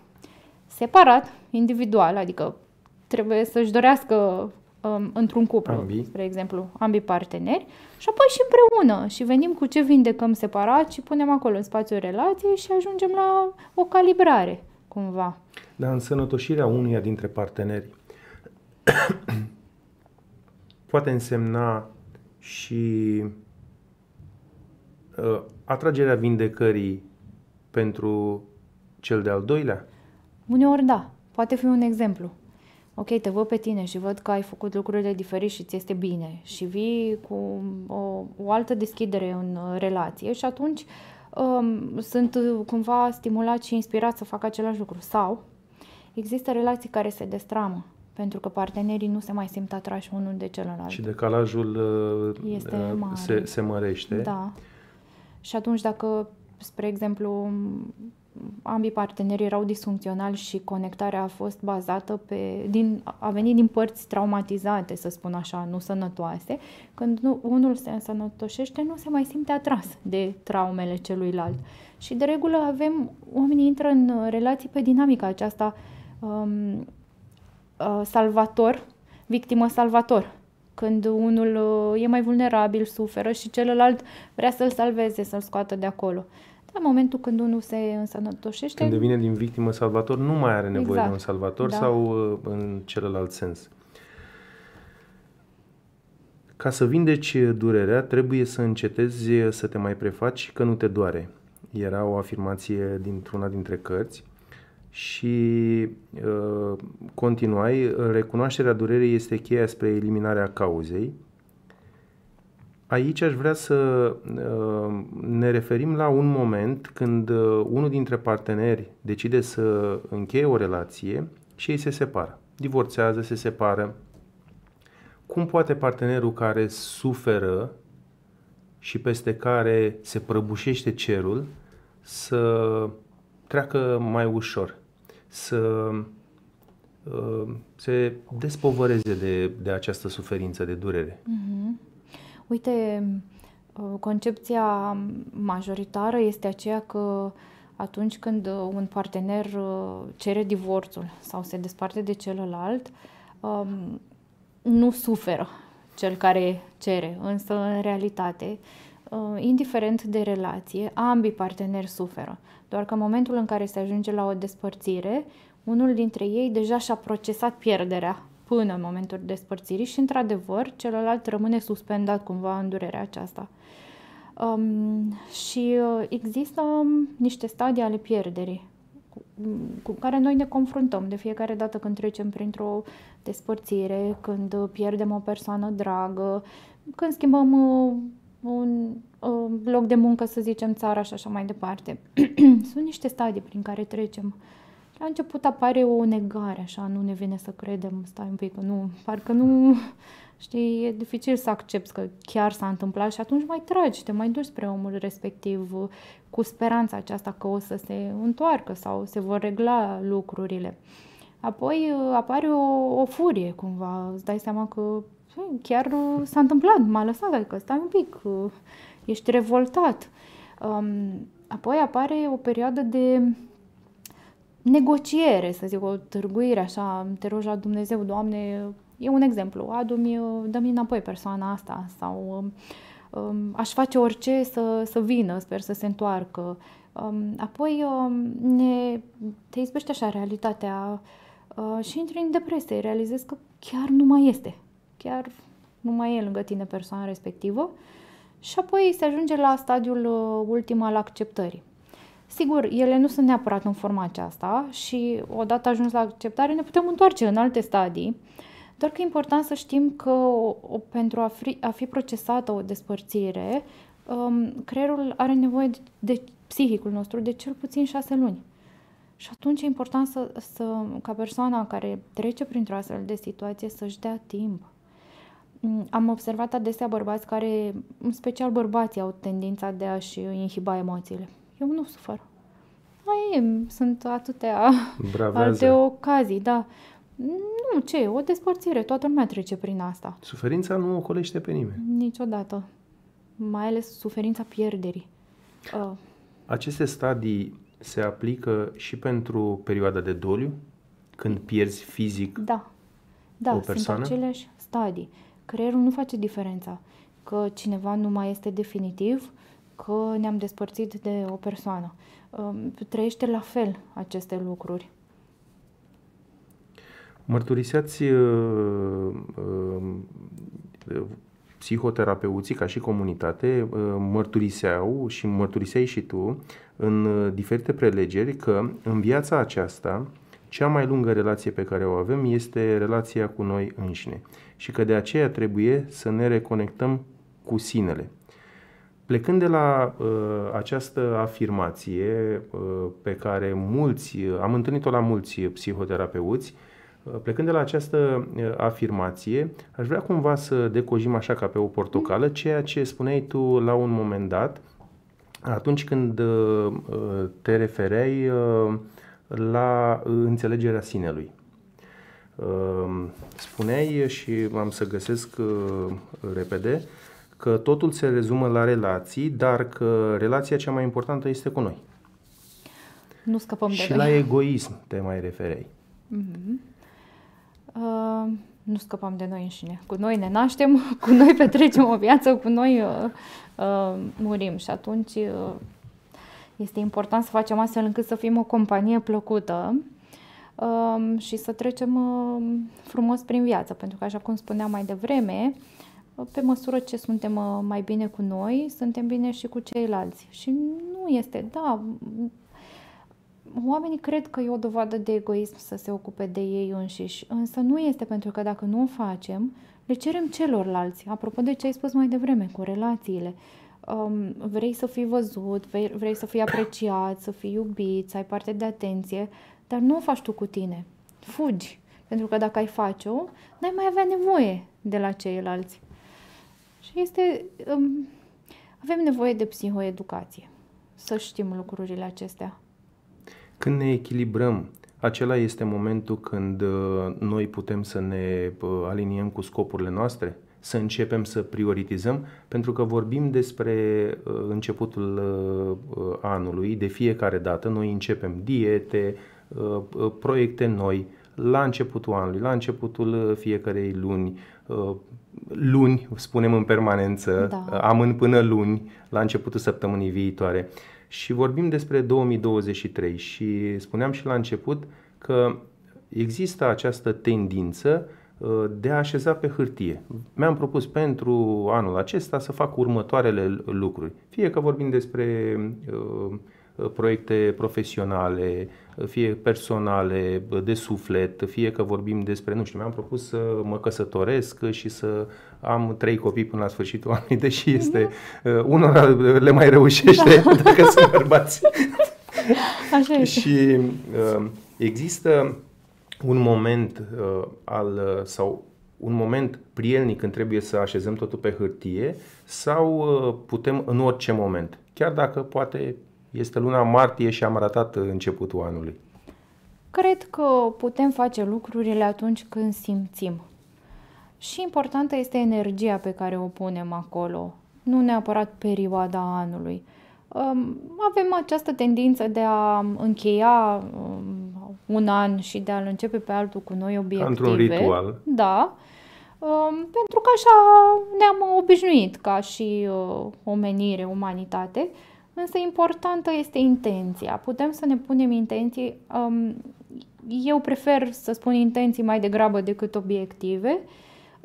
separat, individual, adică trebuie să-și dorească um, într-un cuplu, Ambii. spre exemplu, ambii parteneri, și apoi și împreună și venim cu ce vindecăm separat și punem acolo în spațiul relației și ajungem la o calibrare, cumva la însănătoșirea unuia dintre parteneri poate însemna și uh, atragerea vindecării pentru cel de-al doilea? Uneori da. Poate fi un exemplu. Ok, te văd pe tine și văd că ai făcut lucrurile diferit și ți este bine și vii cu o, o altă deschidere în uh, relație și atunci um, sunt cumva stimulat și inspirat să fac același lucru. Sau Există relații care se destramă pentru că partenerii nu se mai simt atrași unul de celălalt. Și decalajul uh, este uh, mare. Se, se mărește. Da. Și atunci dacă, spre exemplu, ambii parteneri erau disfuncționali și conectarea a fost bazată pe, din, a venit din părți traumatizate, să spun așa, nu sănătoase, când nu, unul se însănătoșește, nu se mai simte atras de traumele celuilalt. Și de regulă avem, oamenii intră în uh, relații pe dinamica aceasta uh, um, uh, salvator, victimă-salvator. Când unul uh, e mai vulnerabil, suferă și celălalt vrea să-l salveze, să-l scoată de acolo. Dar în momentul când unul se însănătoșește... Când devine din victimă salvator, nu mai are nevoie exact. de un exact. salvator da. sau uh, în celălalt sens. Ca să vindeci durerea, trebuie să încetezi să te mai prefaci că nu te doare. Era o afirmație dintr-una dintre cărți și uh, continuai, recunoașterea durerii este cheia spre eliminarea cauzei. Aici aș vrea să uh, ne referim la un moment când uh, unul dintre parteneri decide să încheie o relație și ei se separă. Divorțează, se separă. Cum poate partenerul care suferă și peste care se prăbușește cerul să treacă mai ușor? să uh, se despovăreze de, de această suferință, de durere. Mm-hmm. Uite, uh, concepția majoritară este aceea că atunci când uh, un partener cere divorțul sau se desparte de celălalt, um, nu suferă cel care cere, însă în realitate Uh, indiferent de relație, ambii parteneri suferă. Doar că în momentul în care se ajunge la o despărțire, unul dintre ei deja și-a procesat pierderea până în momentul despărțirii și, într-adevăr, celălalt rămâne suspendat cumva în durerea aceasta. Um, și uh, există um, niște stadii ale pierderii cu care noi ne confruntăm de fiecare dată când trecem printr-o despărțire, când pierdem o persoană dragă, când schimbăm uh, un uh, loc de muncă, să zicem, țara și așa mai departe. Sunt niște stadii prin care trecem. La început apare o negare, așa, nu ne vine să credem, stai un pic, că nu, parcă nu, știi, e dificil să accepti că chiar s-a întâmplat și atunci mai tragi, te mai duci spre omul respectiv cu speranța aceasta că o să se întoarcă sau se vor regla lucrurile. Apoi uh, apare o, o furie cumva, îți dai seama că Chiar uh, s-a întâmplat, m-a lăsat, adică stai un pic, uh, ești revoltat. Um, apoi apare o perioadă de negociere, să zic, o târguire, așa, te rogi la Dumnezeu, Doamne, e un exemplu, adu-mi, uh, dă-mi înapoi persoana asta sau um, um, aș face orice să, să vină, sper să se întoarcă. apoi ne, te izbește așa realitatea și intri în depresie, realizezi că chiar nu mai este chiar nu mai e lângă tine persoana respectivă și apoi se ajunge la stadiul uh, ultim al acceptării. Sigur, ele nu sunt neapărat în forma aceasta și odată ajuns la acceptare ne putem întoarce în alte stadii, doar că e important să știm că o, pentru a fi, a fi procesată o despărțire, um, creierul are nevoie de, de psihicul nostru de cel puțin șase luni. Și atunci e important să, să, ca persoana care trece printr-o astfel de situație să-și dea timp Mm, am observat adesea bărbați care, în special bărbații, au tendința de a-și inhiba emoțiile. Eu nu sufăr. Aia sunt atâtea Bravează. alte ocazii, da. Nu, ce e? O despărțire. Toată lumea trece prin asta. Suferința nu ocolește pe nimeni. Niciodată. Mai ales suferința pierderii. Uh. Aceste stadii se aplică și pentru perioada de doliu? Când pierzi fizic da. Da, o persoană? sunt aceleași stadii. Uh, creierul nu face diferența că cineva nu mai este definitiv, că ne-am despărțit de o persoană. Um, trăiește la fel aceste lucruri. Mărturiseați uh, um, psihoterapeuții, ca și comunitate, uh, mărturiseau și mărturiseai și tu în uh, diferite prelegeri că în viața aceasta cea mai lungă relație pe care o avem este relația cu noi înșine și că de aceea trebuie să ne reconectăm cu sinele. Plecând de la uh, această afirmație uh, pe care mulți, uh, am întâlnit-o la mulți psihoterapeuți, uh, plecând de la această uh, afirmație, aș vrea cumva să decojim așa ca pe o portocală ceea ce spuneai tu la un moment dat, atunci când uh, te refereai uh, la înțelegerea sinelui. Ehm, spuneai și am să găsesc uh, repede că totul se rezumă la relații, dar că relația cea mai importantă este cu noi. Nu scăpăm și de Și la noi. egoism te mai referei. Mm-hmm. Ehm, uh, nu scăpăm de noi înșine. Cu noi ne naștem, cu noi petrecem o viață, cu noi uh, uh, murim și atunci uh, este important să facem astfel încât să fim o companie plăcută um, și să trecem um, frumos prin viață, pentru că, așa cum spuneam mai devreme, pe măsură ce suntem uh, mai bine cu noi, suntem bine și cu ceilalți. Și nu este, da, oamenii cred că e o dovadă de egoism să se ocupe de ei înșiși, însă nu este pentru că dacă nu o facem, le cerem celorlalți. Apropo de ce ai spus mai devreme cu relațiile, um, vrei să fii văzut, vrei, vrei să fii apreciat, să fii iubit, să ai parte de atenție, dar nu o faci tu cu tine. Fugi. Pentru că dacă ai face-o, n-ai mai avea nevoie de la ceilalți. Și este... Um, avem nevoie de psihoeducație. Să știm lucrurile acestea. Când ne echilibrăm, acela este momentul când uh, noi putem să ne uh, aliniem cu scopurile noastre? să începem să prioritizăm, pentru că vorbim despre uh, începutul uh, anului, de fiecare dată noi începem diete, uh, proiecte noi, la începutul anului, la începutul fiecarei luni, luni, spunem în permanență, da. amân până luni, la începutul săptămânii viitoare. Și vorbim despre 2023 și spuneam și la început că există această tendință Uh, de a așeza pe hârtie. Mi-am propus pentru anul acesta să fac următoarele lucruri. Fie că vorbim despre uh, uh, proiecte profesionale, fie personale, de suflet, fie că vorbim despre, nu știu, mi-am propus să mă căsătoresc și să am trei copii până la sfârșitul anului, deși este, unora le mai reușește da. dacă sunt bărbați. Așa este. și există un moment uh, al, uh, sau un moment prielnic când trebuie să așezăm totul pe hârtie sau uh, putem în orice moment, chiar dacă poate este luna martie și am ratat începutul anului? Cred că putem face lucrurile atunci când simțim. Și importantă este energia pe care o punem acolo, nu neapărat perioada anului. Um, avem această tendință de a încheia um, un an și de a-l începe pe altul cu noi obiective. Într-un ritual. Da. Um, pentru că așa ne-am obișnuit ca și uh, omenire, umanitate. Însă importantă este intenția. Putem să ne punem intenții. Um, eu prefer să spun intenții mai degrabă decât obiective.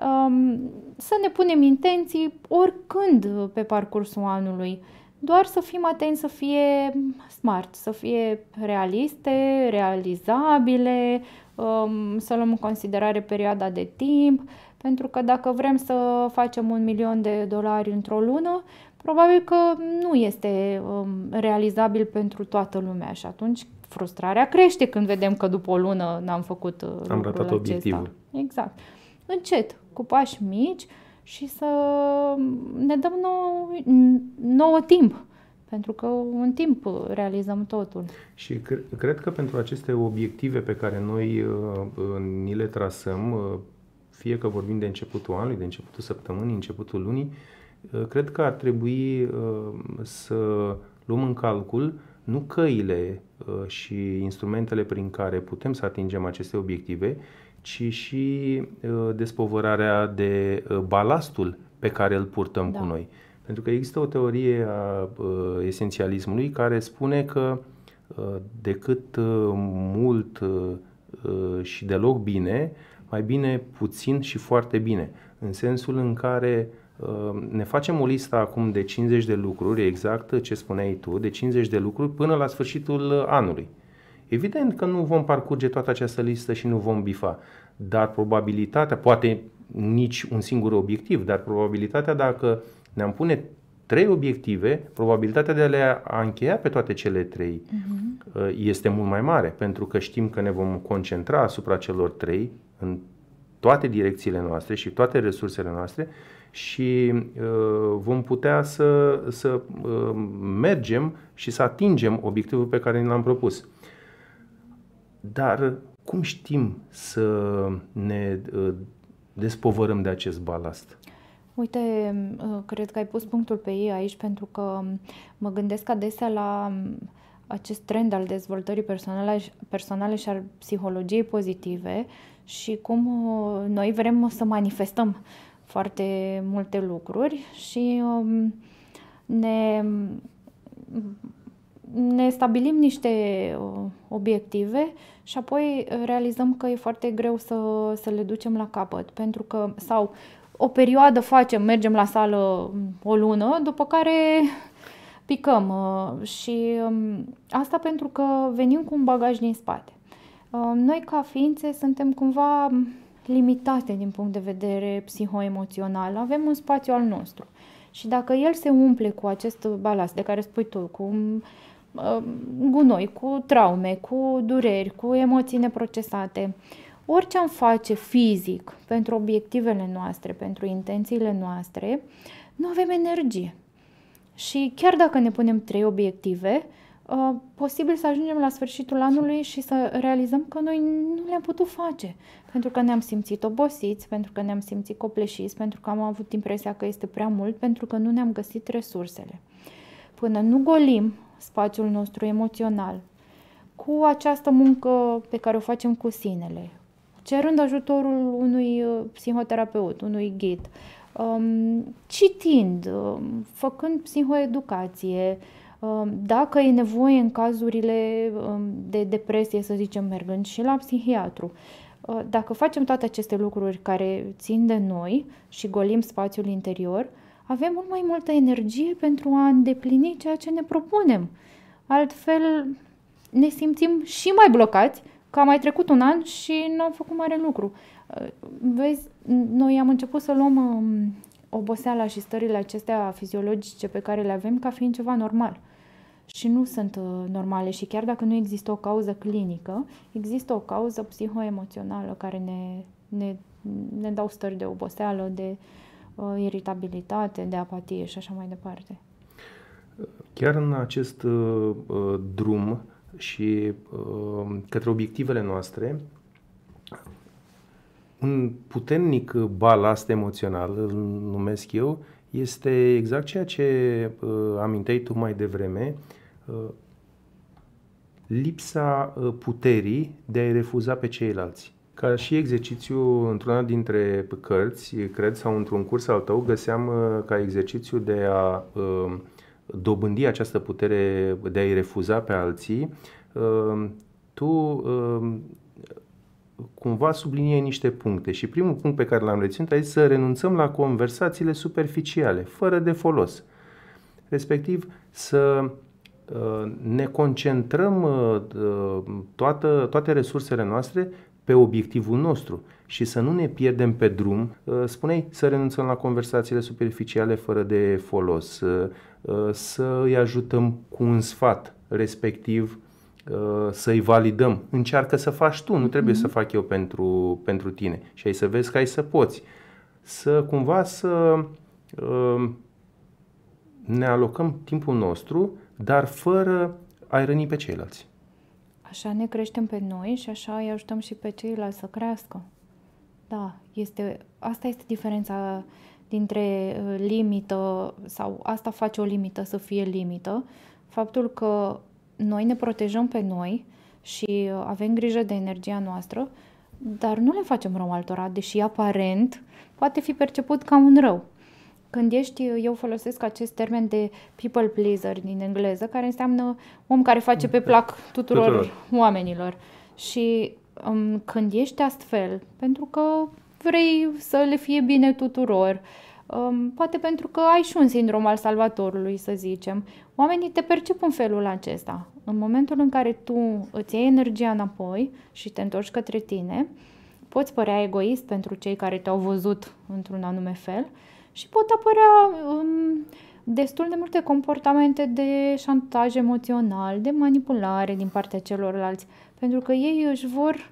Um, să ne punem intenții oricând pe parcursul anului. Uh, doar să fim atenți să fie smart, să fie realiste, realizabile, um, să luăm în considerare perioada de timp, pentru că dacă vrem să facem un milion de dolari într-o lună, probabil că nu este um, realizabil pentru toată lumea și atunci frustrarea crește când vedem că după o lună n-am făcut uh, Am lucrul ratat acesta. obiectivul. Exact. Încet, cu pași mici, și să ne dăm nou, nouă timp. Pentru că în timp realizăm totul. Și cre- cred că pentru aceste obiective pe care noi uh, uh, ni le trasăm, uh, fie că vorbim de începutul anului, de începutul săptămânii, începutul lunii, uh, cred că ar trebui uh, să luăm în calcul nu căile uh, și instrumentele prin care putem să atingem aceste obiective, ci și uh, despovărarea de uh, balastul pe care îl purtăm da. cu noi. Pentru că există o teorie a uh, esențialismului care spune că decât mult și deloc bine, mai bine puțin și foarte bine. În sensul în care ne facem o listă acum de 50 de lucruri, exact ce spuneai tu, de 50 de lucruri până la sfârșitul anului. Evident că nu vom parcurge toată această listă și nu vom bifa, dar probabilitatea, poate nici un singur obiectiv, dar probabilitatea dacă ne-am pune trei obiective, probabilitatea de a le a încheia pe toate cele trei uh-huh. este mult mai mare, pentru că știm că ne vom concentra asupra celor trei în toate direcțiile noastre și toate resursele noastre și uh, vom putea să, să uh, mergem și să atingem obiectivul pe care ne l-am propus. Dar cum știm să ne uh, despovărăm de acest balast? Uite, uh, cred că ai pus punctul pe ei aici pentru că um, mă gândesc adesea la um, acest trend al dezvoltării personale, personale și al psihologiei pozitive și cum uh, noi vrem să manifestăm foarte multe lucruri și um, ne ne stabilim niște uh, obiective și apoi uh, realizăm că e foarte greu să, să le ducem la capăt, pentru că sau o perioadă facem, mergem la sală mm, o lună, după care picăm uh, și um, asta pentru că venim cu un bagaj din spate. Noi ca ființe suntem cumva mm, limitate din punct de vedere psihoemoțional, avem un spațiu al nostru. Și dacă el se umple cu acest balast de care spui tu, cu mm, Uh, gunoi, cu traume, cu dureri, cu emoții neprocesate. Orice am face fizic pentru obiectivele noastre, pentru intențiile noastre, nu avem energie. Și chiar dacă ne punem trei obiective, uh, posibil să ajungem la sfârșitul anului și să realizăm că noi nu le-am putut face. Pentru că ne-am simțit obosiți, pentru că ne-am simțit copleșiți, pentru că am avut impresia că este prea mult, pentru că nu ne-am găsit resursele. Până nu golim spațiul nostru emoțional, cu această muncă pe care o facem cu sinele, cerând ajutorul unui uh, psihoterapeut, unui ghid, um, citind, um, făcând psihoeducație, um, dacă e nevoie în cazurile de depresie, să zicem, mergând și la psihiatru. Uh, dacă facem toate aceste lucruri care țin de noi și golim spațiul interior, avem mult mai multă energie pentru a îndeplini ceea ce ne propunem. Altfel ne simțim și mai blocați, că a mai trecut un an și nu am făcut mare lucru. Uh, vezi, noi am început să luăm um, oboseala și stările acestea fiziologice pe care le avem ca fiind ceva normal. Și nu sunt uh, normale și chiar dacă nu există o cauză clinică, există o cauză psihoemoțională care ne, ne, ne dau stări de oboseală, de uh, iritabilitate, de apatie și așa mai departe. Chiar în acest uh, uh, drum și uh, către obiectivele noastre, un puternic balast emoțional, îl numesc eu, este exact ceea ce uh, aminteai tu mai devreme, uh, lipsa uh, puterii de a-i refuza pe ceilalți. Ca și exercițiu, într-una dintre cărți, cred, sau într-un curs al tău, găseam uh, ca exercițiu de a uh, dobândi această putere de a-i refuza pe alții, uh, tu cumva sublinie niște puncte și primul punct pe care l-am reținut a să renunțăm la conversațiile superficiale, fără de folos. Respectiv, să ne concentrăm toată, toate resursele noastre pe obiectivul nostru și să nu ne pierdem pe drum, uh, Spunei să renunțăm la conversațiile superficiale fără de folos, uh, uh, să îi ajutăm cu un sfat, respectiv să-i validăm. Încearcă să faci tu, nu trebuie mm-hmm. să mhm. fac eu pentru, pentru tine. Și ai să vezi că ai să poți. Să cumva să ne alocăm timpul nostru, dar fără a-i răni pe ceilalți. Așa ne creștem pe noi și așa îi ajutăm și pe ceilalți să crească. Da, este, asta este diferența dintre uh, limită sau asta face o limită să fie limită. Faptul că noi ne protejăm pe noi și uh, avem grijă de energia noastră, dar nu le facem rău altora, deși aparent poate fi perceput ca un rău când ești, eu folosesc acest termen de people pleaser din engleză, care înseamnă om care face pe plac tuturor, tuturor. oamenilor. Și um, când ești astfel, pentru că vrei să le fie bine tuturor, um, poate pentru că ai și un sindrom al salvatorului, să zicem, oamenii te percep în felul acesta. În momentul în care tu îți iei energia înapoi și te întorci către tine, poți părea egoist pentru cei care te-au văzut într-un anume fel, și pot apărea um, destul de multe comportamente de șantaj emoțional, de manipulare din partea celorlalți, pentru că ei își vor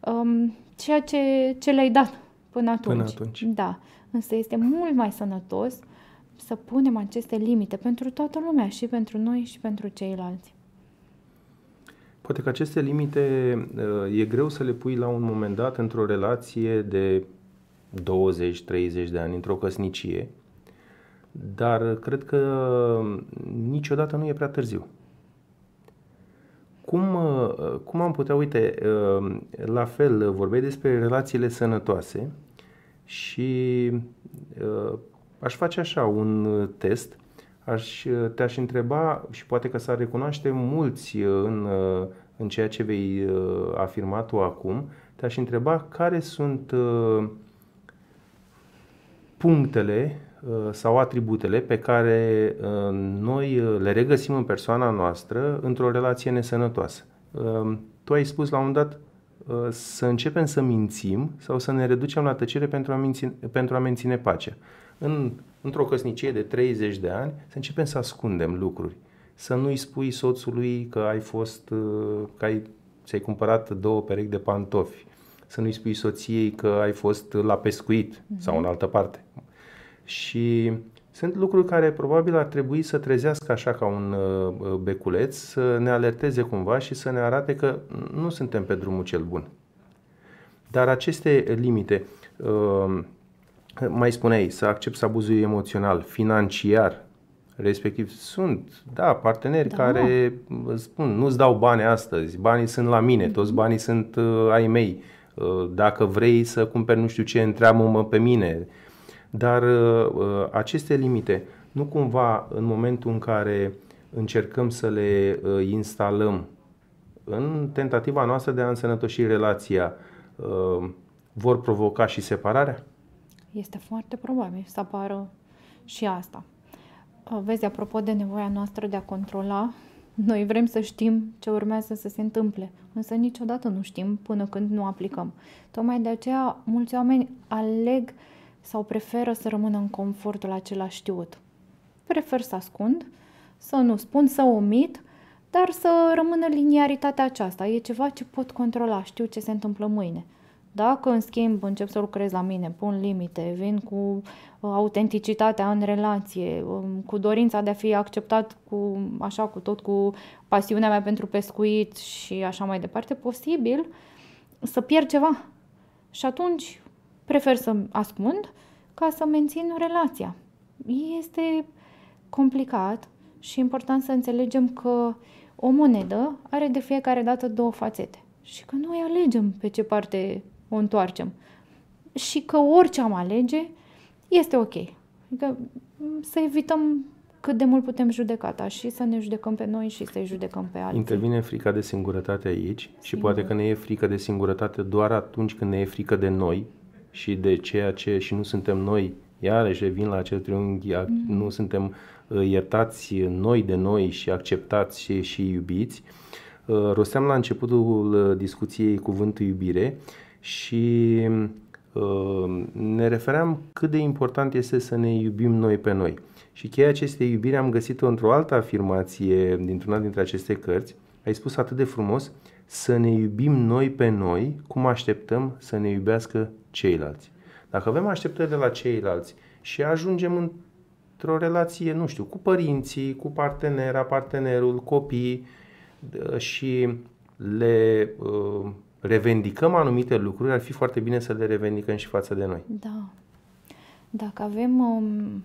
um, ceea ce, ce le-ai dat până atunci. Până atunci. Da. Însă este mult mai sănătos să punem aceste limite pentru toată lumea, și pentru noi, și pentru ceilalți. Poate că aceste limite uh, e greu să le pui la un moment dat într-o relație de 20-30 de ani într-o căsnicie, dar cred că niciodată nu e prea târziu. Cum, cum am putea, uite, la fel vorbeai despre relațiile sănătoase și aș face așa un test, aș, te-aș întreba și poate că s-ar recunoaște mulți în, în ceea ce vei afirma tu acum, te-aș întreba care sunt uh, punctele uh, sau atributele pe care uh, noi uh, le regăsim în persoana noastră într-o relație nesănătoasă. Tu ai spus la un dat să începem să mințim sau să ne reducem la tăcere pentru a, menține, pentru a menține pacea. În, într-o căsnicie de 30 de ani să începem să ascundem lucruri. Să nu-i spui soțului că ai fost, că ai, ți-ai cumpărat două perechi de pantofi să nu-i spui soției că ai fost la pescuit mm-hmm. sau în altă parte. Și sunt lucruri care probabil ar trebui să trezească așa ca un uh, beculeț, să ne alerteze cumva și să ne arate că nu suntem pe drumul cel bun. Dar aceste limite, uh, mai spuneai, să accepți abuzul emoțional, financiar, respectiv sunt, da, parteneri da, care da. spun, nu-ți dau bani astăzi, banii sunt la mine, mhm. toți banii sunt uh, ai mei, Uh, dacă vrei să cumperi nu știu ce, întreabă-mă pe mine. Dar uh, uh, aceste limite, nu cumva în momentul în care încercăm să le instalăm în tentativa noastră de a însănătoși relația, vor provoca și separarea? Este foarte probabil să apară și asta. Vezi, apropo de nevoia noastră de a controla noi vrem să știm ce urmează să se întâmple, însă niciodată nu știm până când nu aplicăm. Tocmai de aceea, mulți oameni aleg sau preferă să rămână în confortul acela știut. Prefer să ascund, să nu spun, să omit, dar să rămână liniaritatea aceasta. E ceva ce pot controla, știu ce se întâmplă mâine. Dacă, în schimb, încep să lucrez la mine, pun limite, vin cu uh, autenticitatea în relație, um, cu dorința de a fi acceptat cu, așa, cu tot cu pasiunea mea pentru pescuit și așa mai departe, posibil să pierd ceva. Și atunci prefer să ascund ca să mențin relația. Este complicat și important să înțelegem că o monedă are de fiecare dată două fațete și că noi alegem pe ce parte o întoarcem. Și că orice am alege este ok. Adică mm, să evităm cât de mult putem judecata și să ne judecăm pe noi și să-i judecăm pe alții. Intervine frica de singurătate aici Singur. și poate că ne e frică de singurătate doar atunci când ne e frică de noi și de ceea ce și nu suntem noi. Iarăși revin la acel triunghi, mm. nu suntem uh, iertați noi de noi și acceptați și iubiți. Uh, rosteam la începutul uh, discuției cuvântul iubire și uh, ne refeream cât de important este să ne iubim noi pe noi. Și cheia acestei iubiri am găsit-o într-o altă afirmație dintr-una dintre aceste cărți. Ai spus atât de frumos, să ne iubim noi pe noi cum așteptăm să ne iubească ceilalți. Dacă avem așteptări de la ceilalți și ajungem într-o relație, nu știu, cu părinții, cu partenera, partenerul, copii uh, și le uh, revendicăm anumite lucruri, ar fi foarte bine să le revendicăm și față de noi. Da. Dacă avem... Um,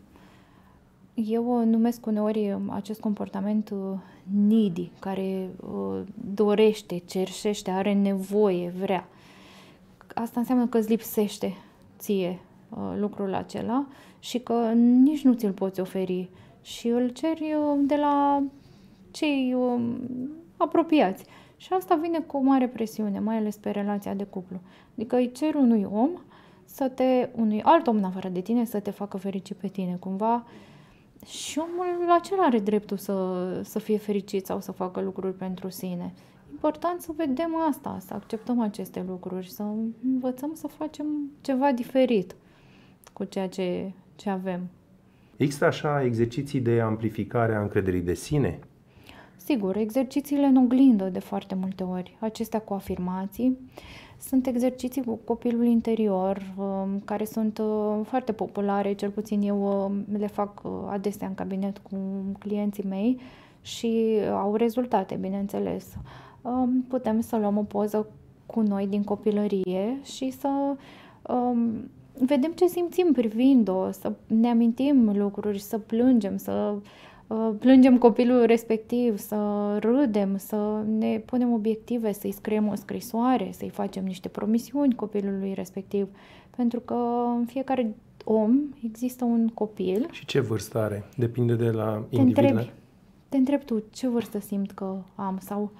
eu uh, numesc uneori um, acest comportament uh, needy, care uh, dorește, cerșește, are nevoie, vrea. Asta înseamnă că îți lipsește ție uh, lucrul acela și că nici nu ți-l poți oferi și îl ceri uh, de la cei um, apropiați. Și asta vine cu o mare presiune, mai ales pe relația de cuplu. Adică îi cer unui om să te, unui alt om în afară de tine, să te facă fericit pe tine. Cumva și omul la cel are dreptul să, să fie fericit sau să facă lucruri pentru sine. Important să vedem asta, să acceptăm aceste lucruri, să învățăm să facem ceva diferit cu ceea ce, ce avem. Există așa exerciții de amplificare a încrederii de sine? Sigur, exercițiile în oglindă de foarte multe ori, acestea cu afirmații, sunt exerciții cu copilul interior, um, care sunt uh, foarte populare, cel puțin eu um, le fac uh, adesea în cabinet cu clienții mei și uh, au rezultate, bineînțeles. Um, putem să luăm o poză cu noi din copilărie și să vedem ce simțim privind-o, să ne amintim lucruri, să plângem, să Uh, plângem copilul respectiv, să râdem, să ne punem obiective, să-i scriem o scrisoare, să-i facem niște promisiuni copilului respectiv, pentru că în fiecare om există un copil. Și ce vârstă are? Depinde de la te individ. Întrebi, da? te întreb tu ce vârstă simt că am sau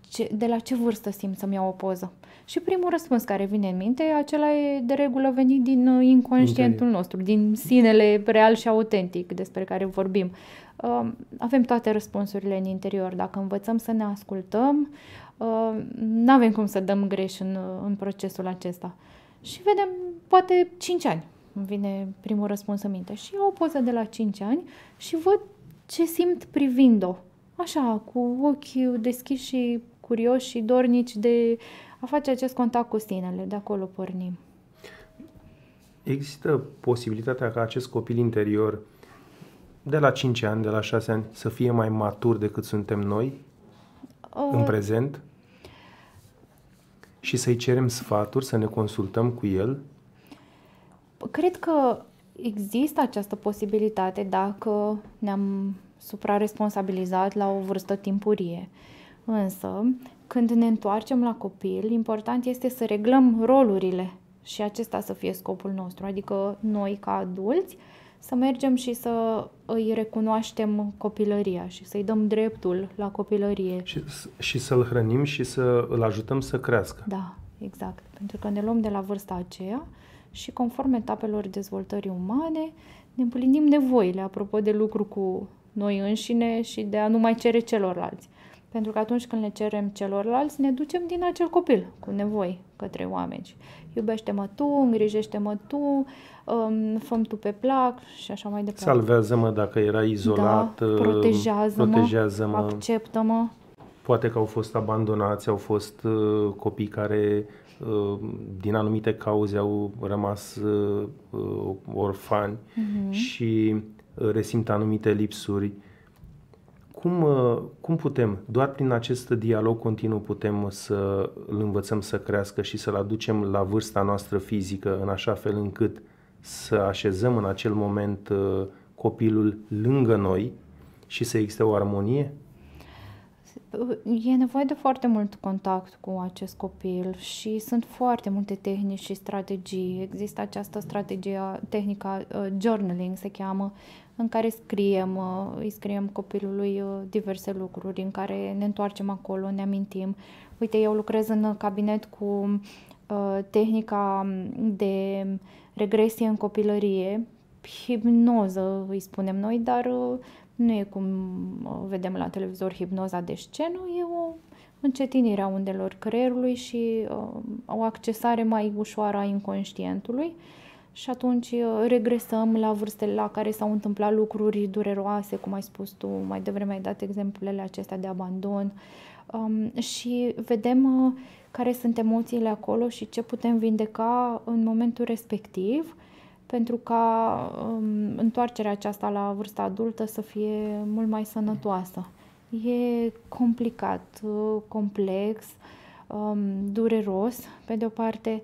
ce, de la ce vârstă simt să-mi iau o poză. Și primul răspuns care vine în minte, acela e de regulă venit din uh, inconștientul nostru, din sinele real și autentic despre care vorbim. Um, avem toate răspunsurile în interior. Dacă învățăm să ne ascultăm, um, nu avem cum să dăm greș în, în procesul acesta. Și vedem, poate 5 ani îmi vine primul răspuns în minte. Și iau o poză de la 5 ani și văd ce simt privind-o. Așa, cu ochii deschiși și curioși și dornici de a face acest contact cu sinele. De acolo pornim. Există posibilitatea ca acest copil interior de la 5 ani, de la 6 ani, să fie mai maturi decât suntem noi uh. în prezent? Și să-i cerem sfaturi, să ne consultăm cu el? Cred că există această posibilitate dacă ne-am supraresponsabilizat la o vârstă timpurie. Însă, când ne întoarcem la copil, important este să reglăm rolurile și acesta să fie scopul nostru, adică noi ca adulți să mergem și să îi recunoaștem copilăria și să-i dăm dreptul la copilărie. Și, și să-l hrănim și să l ajutăm să crească. Da, exact. Pentru că ne luăm de la vârsta aceea și conform etapelor dezvoltării umane ne împlinim nevoile, apropo de lucru cu noi înșine și de a nu mai cere celorlalți. Pentru că atunci când le cerem celorlalți, ne ducem din acel copil cu nevoi către oameni iubește-mă tu, îngrijește-mă tu, um, fă tu pe plac și așa mai departe. Salvează-mă dacă era izolat, da, uh, protejează-mă, protejează-mă, acceptă-mă. Poate că au fost abandonați, au fost uh, copii care uh, din anumite cauze au rămas orfani mm-hmm. și resimt anumite lipsuri cum, uh, cum putem, doar prin acest dialog continuu putem să îl învățăm să crească și să-l aducem la vârsta noastră fizică, în așa fel încât să așezăm în acel moment uh, copilul lângă noi și să existe o armonie? E nevoie de foarte mult contact cu acest copil și sunt foarte multe tehnici și strategii. Există această strategie, tehnica uh, journaling se cheamă, în care scriem, uh, îi scriem copilului uh, diverse lucruri, în care ne întoarcem acolo, ne amintim. Uite, eu lucrez în cabinet cu uh, tehnica de regresie în copilărie, hipnoză îi spunem noi, dar nu e cum vedem la televizor hipnoza de scenă, e o încetinire a undelor creierului și o accesare mai ușoară a inconștientului. Uh, și atunci uh, regresăm la vârstele la care s-au întâmplat lucruri dureroase, cum ai spus tu, mai devreme ai dat exemplele acestea de abandon um, și vedem uh, care sunt emoțiile acolo și ce putem vindeca în momentul respectiv pentru ca um, întoarcerea aceasta la vârsta adultă să fie mult mai sănătoasă. E complicat, uh, complex, um, dureros, pe de o parte,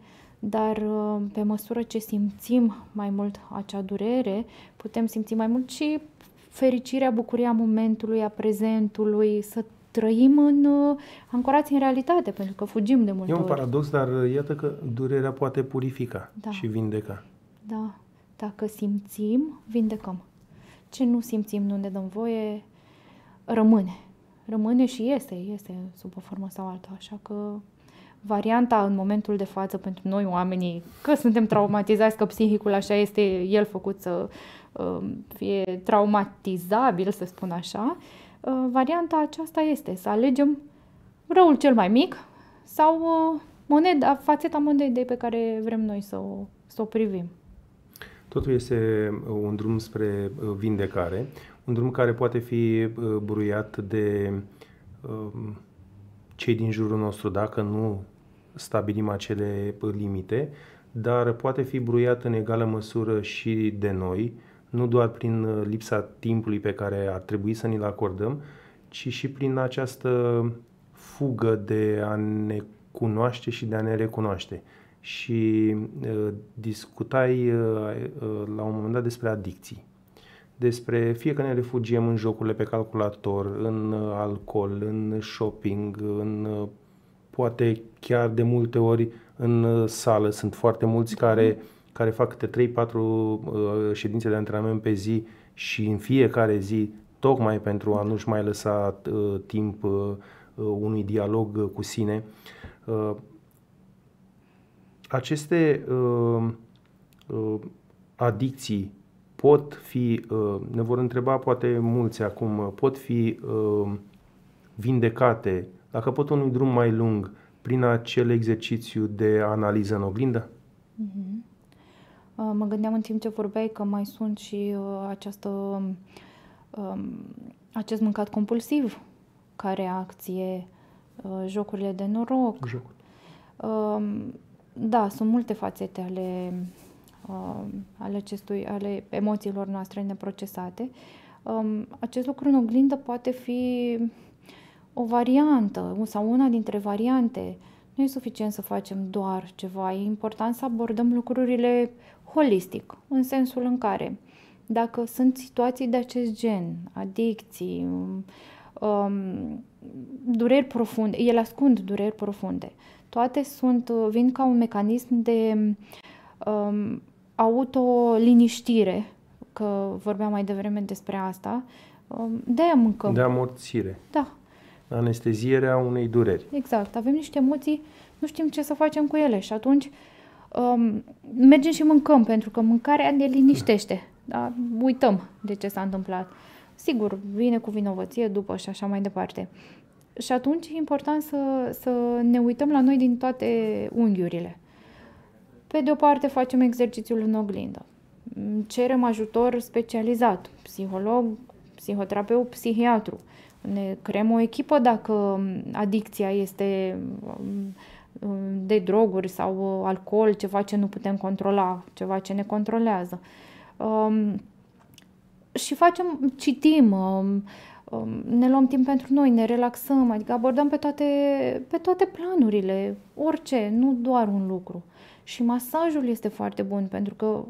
dar uh, pe măsură ce simțim mai mult acea durere, putem simți mai mult și fericirea, bucuria momentului, a prezentului, să trăim în, uh, ancorați în realitate, pentru că fugim de multe ori. E un ori. paradox, dar uh, iată că durerea poate purifica da. și vindeca. Da. Dacă simțim, vindecăm. Ce nu simțim, nu ne dăm voie, rămâne. Rămâne și este, este sub o formă sau alta, așa că varianta în momentul de față pentru noi oamenii, că suntem traumatizați, că psihicul așa este el făcut să um, fie traumatizabil, să spun așa, uh, varianta aceasta este să alegem răul cel mai mic sau uh, moneda, fațeta monedei pe care vrem noi să o, să o privim. Totul este uh, un drum spre vindecare, un drum care poate fi bruiat de cei din jurul nostru, dacă nu stabilim acele limite, dar poate fi bruiat în egală măsură și de noi, nu doar prin uh, lipsa timpului pe care ar trebui să ni-l acordăm, ci și prin această fugă de a ne cunoaște și de a ne recunoaște. Și uh, discutai uh, uh, la un moment dat despre adicții. Despre fie că ne refugiem în jocurile pe calculator, în uh, alcool, în shopping, în uh, poate chiar de multe ori în uh, sală. Sunt foarte mulți care, care fac câte 3-4 uh, ședințe de antrenament pe zi și în fiecare zi, tocmai pentru a nu-și mai lăsa uh, timp uh, uh unui dialog cu sine. Uh, aceste uh, uh, adicții pot fi, uh, ne vor întreba poate mulți acum, pot fi uh, vindecate la capătul unui drum mai lung prin acel exercițiu de analiză în oglindă? Mm-hmm. Uh, mă gândeam în timp ce vorbeai că mai sunt și uh, această, um, acest mâncat compulsiv ca reacție, uh, jocurile de noroc. Jocul. Um, da, sunt multe fațete ale, um, ale, acestui, ale emoțiilor noastre neprocesate. Acest lucru în oglindă poate fi o variantă sau una dintre variante. Nu e suficient să facem doar ceva, e important să abordăm lucrurile holistic, în sensul în care dacă sunt situații de acest gen, adicții, um, dureri profunde, ele ascund dureri profunde, toate sunt, vin ca un mecanism de um, autoliniștire, că vorbeam mai devreme despre asta, um, de aia De amorțire. Da, anestezierea unei dureri. Exact. Avem niște emoții, nu știm ce să facem cu ele și atunci um, mergem și mâncăm, pentru că mâncarea ne liniștește. Da? Uităm de ce s-a întâmplat. Sigur, vine cu vinovăție după și așa mai departe. Și atunci e important să, să ne uităm la noi din toate unghiurile. Pe de o parte facem exercițiul în oglindă. Cerem ajutor specializat, psiholog, psihoterapeut, psihiatru. Uh, ne creăm o echipă dacă um, adicția este um, um, de droguri sau uh, alcool, ceva ce nu putem controla, ceva ce ne controlează. Și facem, citim, ne luăm timp pentru noi, ne relaxăm, adică abordăm pe toate, pe toate planurile, orice, nu doar un lucru. Și masajul este foarte bun pentru că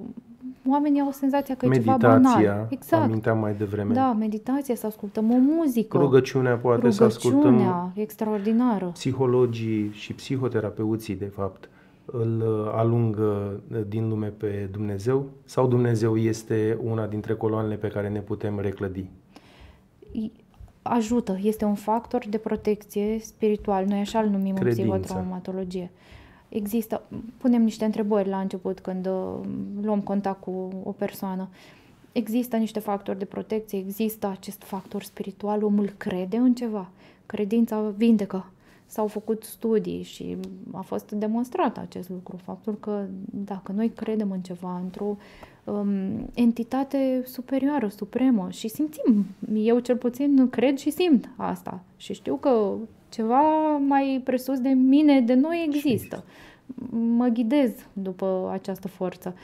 oamenii au senzația că e ceva banal. Exact. aminteam mai devreme. Da, meditație, să ascultăm o muzică. Rugăciunea poate rugăciunea să ascultăm. extraordinară. Psihologii și psihoterapeuții, de fapt, îl alungă din lume pe Dumnezeu? Sau Dumnezeu este una dintre coloanele pe care ne putem reclădi? Ajută, este un factor de protecție spiritual. Noi așa îl numim Credință. în psihotraumatologie există, punem niște întrebări la început când uh, luăm contact cu o persoană. Există niște factori de protecție, există acest factor spiritual, omul crede în ceva, credința vindecă. S-au făcut studii și a fost demonstrat acest lucru, faptul că dacă noi credem în ceva, într-o um, entitate superioară, supremă și simțim, eu cel puțin cred și simt asta și știu că ceva mai presus de mine, de noi există. Mă ghidez după această forță.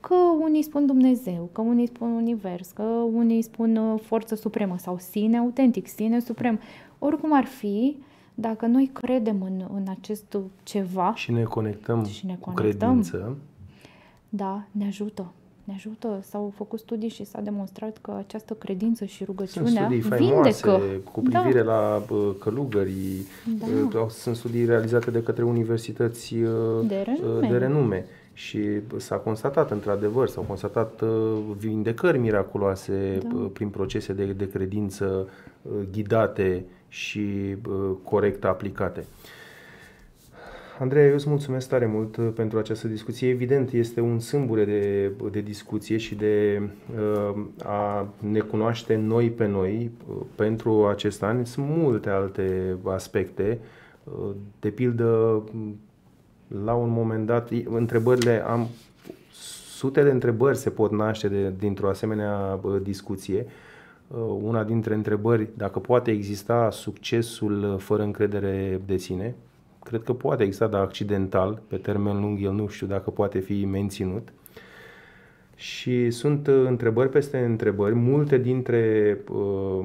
Că unii spun Dumnezeu, că unii spun Univers, că unii spun uh, forță supremă sau sine autentic, sine suprem. Oricum ar fi, dacă noi credem în, în acest ceva și ne conectăm și ne conectăm, cu credință, da, ne ajută ne ajută, s-au făcut studii și s-a demonstrat că această credință și rugăciunea sunt studii vindecă. cu da. privire da. la călugării, da. sunt studii realizate de către universități uh, de uh, renume. De renume. Și s-a constatat, într-adevăr, s-au constatat uh, vindecări miraculoase da. prin procese de, de credință ghidate și corect aplicate. Andreea, eu îți mulțumesc tare mult uh, pentru această discuție. Evident, este un sâmbure de, de discuție și de uh, a ne cunoaște noi pe noi uh, pentru acest an. Sunt multe alte aspecte. Uh, de pildă, la un moment dat, întrebările am sute de întrebări se pot naște de, dintr-o asemenea discuție. Una dintre întrebări, dacă poate exista succesul fără încredere de sine, cred că poate exista, dar accidental, pe termen lung, el nu știu dacă poate fi menținut. Și sunt uh, întrebări peste întrebări, multe dintre uh,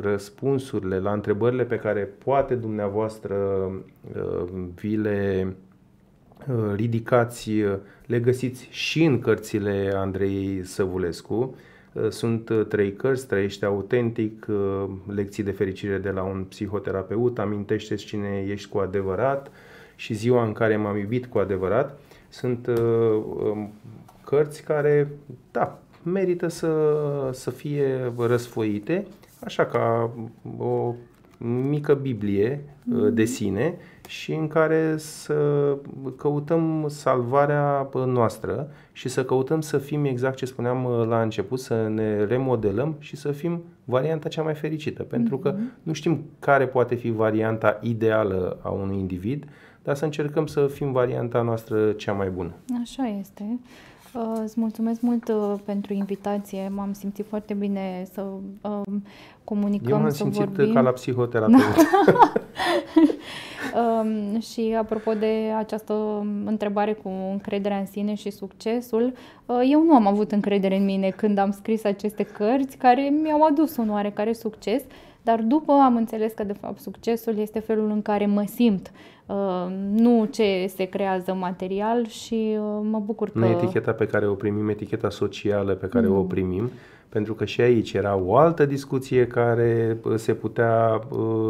răspunsurile la întrebările pe care poate dumneavoastră uh, vi le uh, ridicați, uh, le găsiți și în cărțile Andrei Săvulescu. Uh, sunt uh, trei cărți, Trăiește autentic, uh, lecții de fericire de la un psihoterapeut, amintește cine ești cu adevărat și ziua în care m-am iubit cu adevărat. Sunt um, cărți care, da, merită să, să fie răsfoite, așa ca o mică Biblie de mm-hmm. sine și în care să căutăm salvarea uh, noastră și să căutăm să fim exact ce spuneam uh, la început, să ne remodelăm și să fim varianta cea mai fericită. Pentru că mhm. nu știm care poate fi varianta ideală a unui individ, dar să încercăm să fim varianta noastră cea mai bună. Așa este. Uh, îți mulțumesc mult uh, pentru invitație. M-am simțit foarte bine să um, comunicăm, Eu m-am să simțit vorbim. ca la psihoterapeut. um, și apropo de această întrebare cu încrederea în sine și succesul, uh, eu nu am avut încredere în mine când am scris aceste cărți care mi-au adus un oarecare succes. Uh, dar după am înțeles că de fapt succesul este felul în care mă simt, uh, nu ce se creează material și uh, mă bucur că... Nu eticheta pe care o primim, eticheta socială pe care mm. o primim, pentru că și aici era o altă discuție care uh, se putea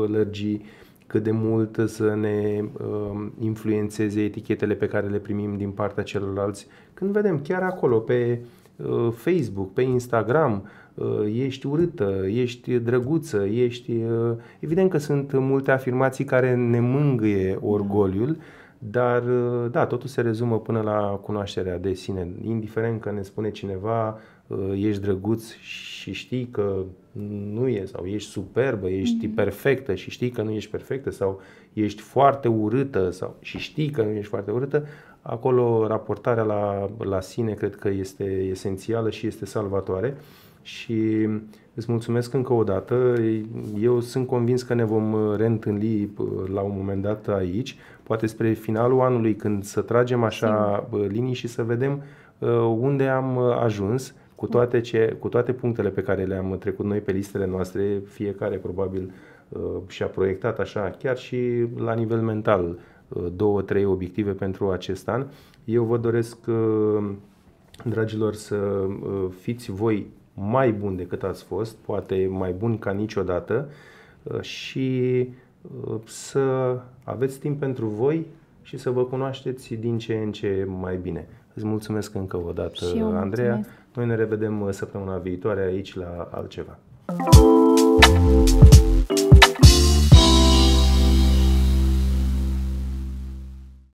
lărgi cât de mult să ne uh, influențeze etichetele pe care le primim din partea celorlalți, când vedem chiar acolo pe uh, Facebook, pe Instagram, Uh, ești urâtă, ești drăguță, ești... Uh, evident că sunt multe afirmații care ne mângâie da. orgoliul, dar, uh, da, totul se rezumă până la cunoașterea de sine. Indiferent că ne spune cineva, ești drăguț și știi că nu e, sau ești superbă, ești mm-hmm. perfectă și știi că nu ești perfectă, sau ești foarte urâtă sau, și știi că nu ești foarte urâtă, acolo raportarea la, la sine cred că este esențială și este salvatoare și îți mulțumesc încă o dată. Eu sunt convins că ne vom uh, reîntâlni uh, la un moment dat aici, poate spre finalul anului, când să tragem așa Sim. Uh, linii și să vedem unde am ajuns cu toate, ce, cu toate punctele pe care le-am trecut noi pe listele noastre, fiecare probabil și-a proiectat așa, chiar și la nivel mental, două, trei obiective pentru acest an. Eu vă doresc, dragilor, să fiți voi mai bun decât ați fost, poate mai bun ca niciodată uh, și uh, să aveți timp pentru voi și să vă cunoașteți din ce în ce mai bine. Îți mulțumesc încă o dată, Andreea. Noi ne revedem uh, săptămâna viitoare aici la altceva. Thank you.